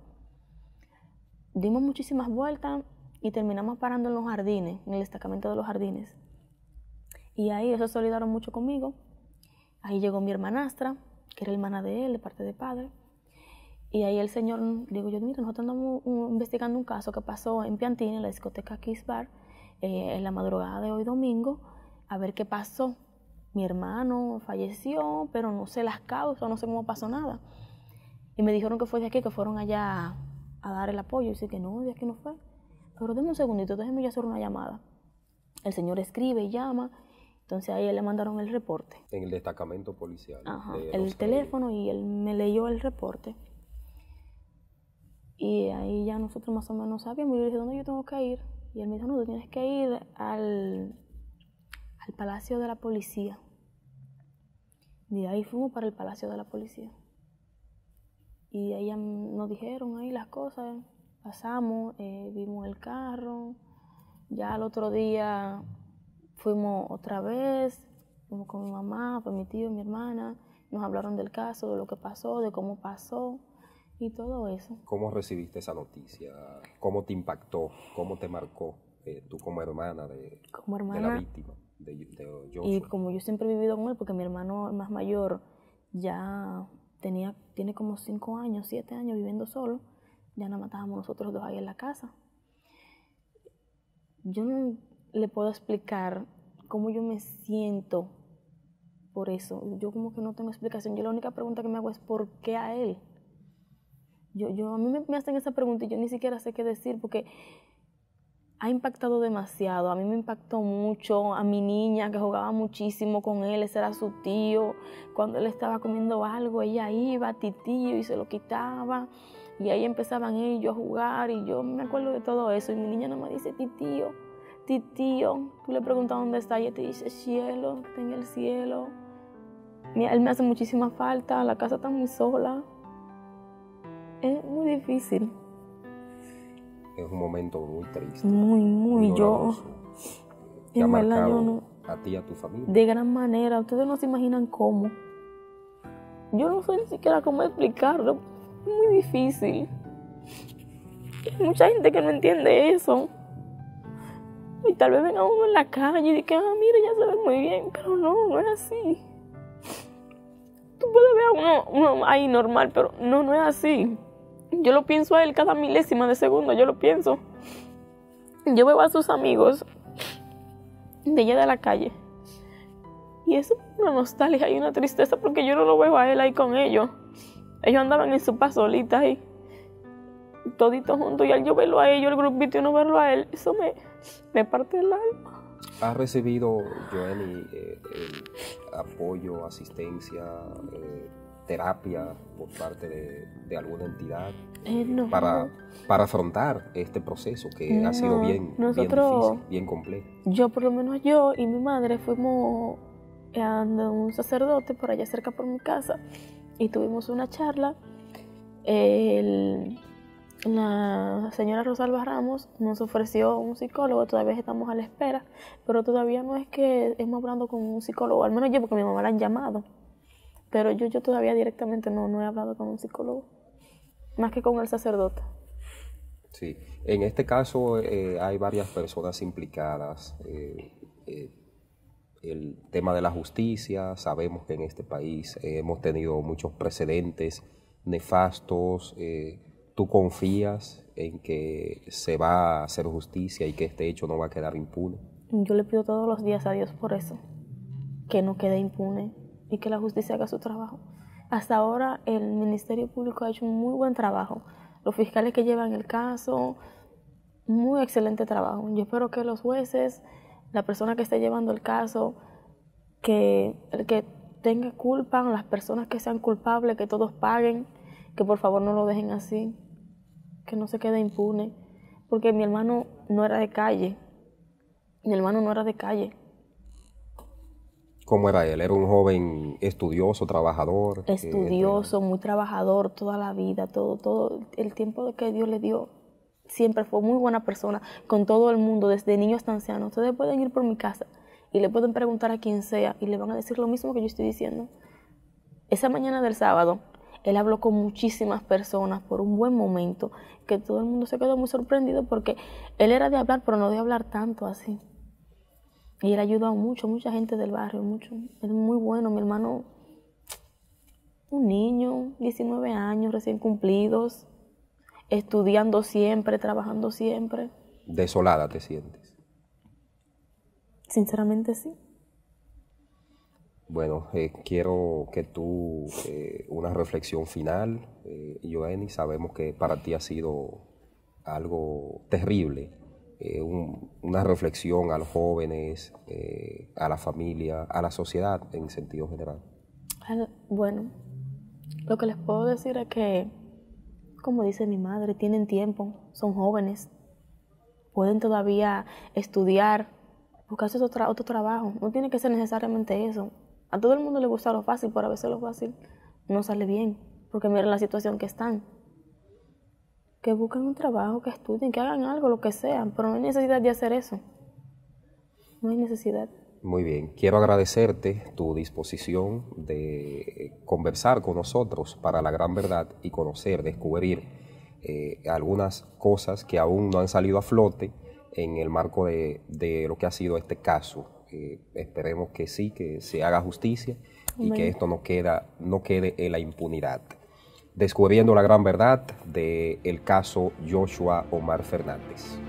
S3: Dimos muchísimas vueltas y terminamos parando en los jardines, en el destacamento de los jardines. Y ahí eso se solidaron mucho conmigo. Ahí llegó mi hermanastra, que era hermana de él, de parte de padre. Y ahí el señor, digo yo, mira, nosotros andamos uh, investigando un caso que pasó en Piantini, en la discoteca Kiss Bar, eh, en la madrugada de hoy domingo, a ver qué pasó. Mi hermano falleció, pero no sé las causas, no sé cómo pasó nada. Y me dijeron que fue de aquí, que fueron allá a dar el apoyo. Y dije que no, de aquí no fue. Pero denme un segundito, déjenme ya hacer una llamada. El señor escribe y llama entonces ahí le mandaron el reporte.
S2: En el destacamento policial. el
S3: teléfono y él me leyó el reporte. Y ahí ya nosotros más o menos sabíamos. Y yo le dije, ¿dónde yo tengo que ir? Y él me dijo, no, tú tienes que ir al, al Palacio de la Policía. Y de ahí fuimos para el Palacio de la Policía. Y ahí nos dijeron ahí las cosas. Pasamos, eh, vimos el carro. Ya al otro día fuimos otra vez, fuimos con mi mamá, con mi tío, mi hermana, nos hablaron del caso, de lo que pasó, de cómo pasó y todo eso.
S2: ¿Cómo recibiste esa noticia? ¿Cómo te impactó? ¿Cómo te marcó eh, tú como hermana de,
S3: como la víctima? De, y como yo siempre he vivido con él, porque mi hermano más mayor ya tenía, tiene como cinco años, siete años viviendo solo, ya no matábamos nosotros dos ahí en la casa. Yo no, le puedo explicar cómo yo me siento por eso. Yo como que no tengo explicación. Yo la única pregunta que me hago es ¿por qué a él? Yo, yo, a mí me, hacen esa pregunta y yo ni siquiera sé qué decir porque ha impactado demasiado. A mí me impactó mucho a mi niña que jugaba muchísimo con él, ese era su tío. Cuando él estaba comiendo algo, ella iba, a titío, y se lo quitaba. Y ahí empezaban ellos a jugar y yo me acuerdo de todo eso. Y mi niña no me dice titío tío, tú le preguntas dónde está y te dice, cielo, está en el cielo. Él me hace muchísima falta, la casa está muy sola. Es muy difícil.
S2: Es un momento muy triste.
S3: Muy, muy, yo. en verdad, A ti y a tu familia. De gran manera, ustedes no se imaginan cómo. Yo no sé ni siquiera cómo explicarlo. Es muy difícil. Hay mucha gente que no entiende eso. Y tal vez venga uno en la calle y diga, ah, mira, ya se ve muy bien, pero no, no es así. Tú puedes ver a uno, ahí normal, pero no, no es así. Yo lo pienso a él cada milésima de segundo, yo lo pienso. Yo veo a sus amigos de allá de la calle. Y eso es una nostalgia y una tristeza porque yo no lo veo a él ahí con ellos. Ellos andaban en su pasolita ahí,
S1: toditos juntos. Y al yo verlo a ellos, el grupito, y no verlo a él, eso me, me parte el alma.
S2: ¿Has recibido, Joanny, eh, apoyo, asistencia, eh, terapia por parte de, alguna entidad
S3: eh, para,
S2: para afrontar este proceso que ha sido bien, bien difícil, bien complejo?
S3: Yo, por lo menos yo y mi madre fuimos a un sacerdote por allá cerca por mi casa y tuvimos una charla. El, la señora Rosalba Ramos nos ofreció un psicólogo, todavía estamos a la espera, pero todavía no es que hemos hablando con un psicólogo, al menos yo porque mi mamá la han llamado, pero yo, yo todavía directamente no, he hablado con un psicólogo, más que con el sacerdote.
S2: Sí, en este caso eh, hay varias personas implicadas. Eh, eh, el tema de la justicia, sabemos que en este país hemos tenido muchos precedentes nefastos tú confías en que se va a hacer justicia y que este hecho no va a quedar impune.
S3: Yo le pido todos los días a Dios por eso, que no quede impune y que la justicia haga su trabajo. Hasta ahora el Ministerio Público ha hecho un muy buen trabajo. Los fiscales que llevan el caso, muy excelente trabajo. Yo espero que los jueces, la persona que esté llevando el caso, que el que tenga culpa, las personas que sean culpables, que todos paguen, que por favor no lo dejen así que no se quede impune, porque mi hermano no era de calle, mi hermano no era de calle.
S2: ¿Cómo era él? ¿Era un joven estudioso, trabajador? Estudioso,
S3: muy trabajador toda la vida, todo, todo el tiempo que Dios le dio. Siempre fue muy buena persona con todo el mundo, desde niño hasta anciano. Ustedes pueden ir por mi casa y le pueden preguntar a quien sea y le van a decir lo mismo que yo estoy diciendo. Esa mañana del sábado, él habló con muchísimas personas por un buen momento, que todo el mundo se quedó muy sorprendido porque él era de hablar, pero no de hablar tanto así. Y él ayudó a mucho, mucha gente del barrio, mucho. es muy bueno, mi hermano, un niño, 19 años, recién cumplidos, estudiando siempre, trabajando siempre.
S2: Desolada te sientes.
S3: Sinceramente sí.
S2: Bueno, eh, quiero que tú, eh, una reflexión final, eh, Joanny, sabemos que para ti ha sido algo terrible, eh, una reflexión a los jóvenes, a la familia, a la sociedad en sentido general.
S3: Bueno, lo que les puedo decir es que, como dice mi madre, tienen tiempo, son jóvenes, pueden todavía estudiar, buscarse otro, otro trabajo, no tiene que ser necesariamente eso, a todo el mundo le gusta lo fácil, pero a veces lo fácil no sale bien, porque miren la situación que están. Que busquen un trabajo, que estudien, que hagan algo, lo que sea, pero no hay necesidad de hacer eso. No hay necesidad.
S2: Muy bien, quiero agradecerte tu disposición de conversar con nosotros para la gran verdad y conocer, descubrir eh, algunas cosas que aún no han salido a flote en el marco de, de lo que ha sido este caso eh, esperemos que sí, que se haga justicia y que esto no, queda, no quede en la impunidad. Descubriendo la gran verdad del el caso Joshua Omar Fernández.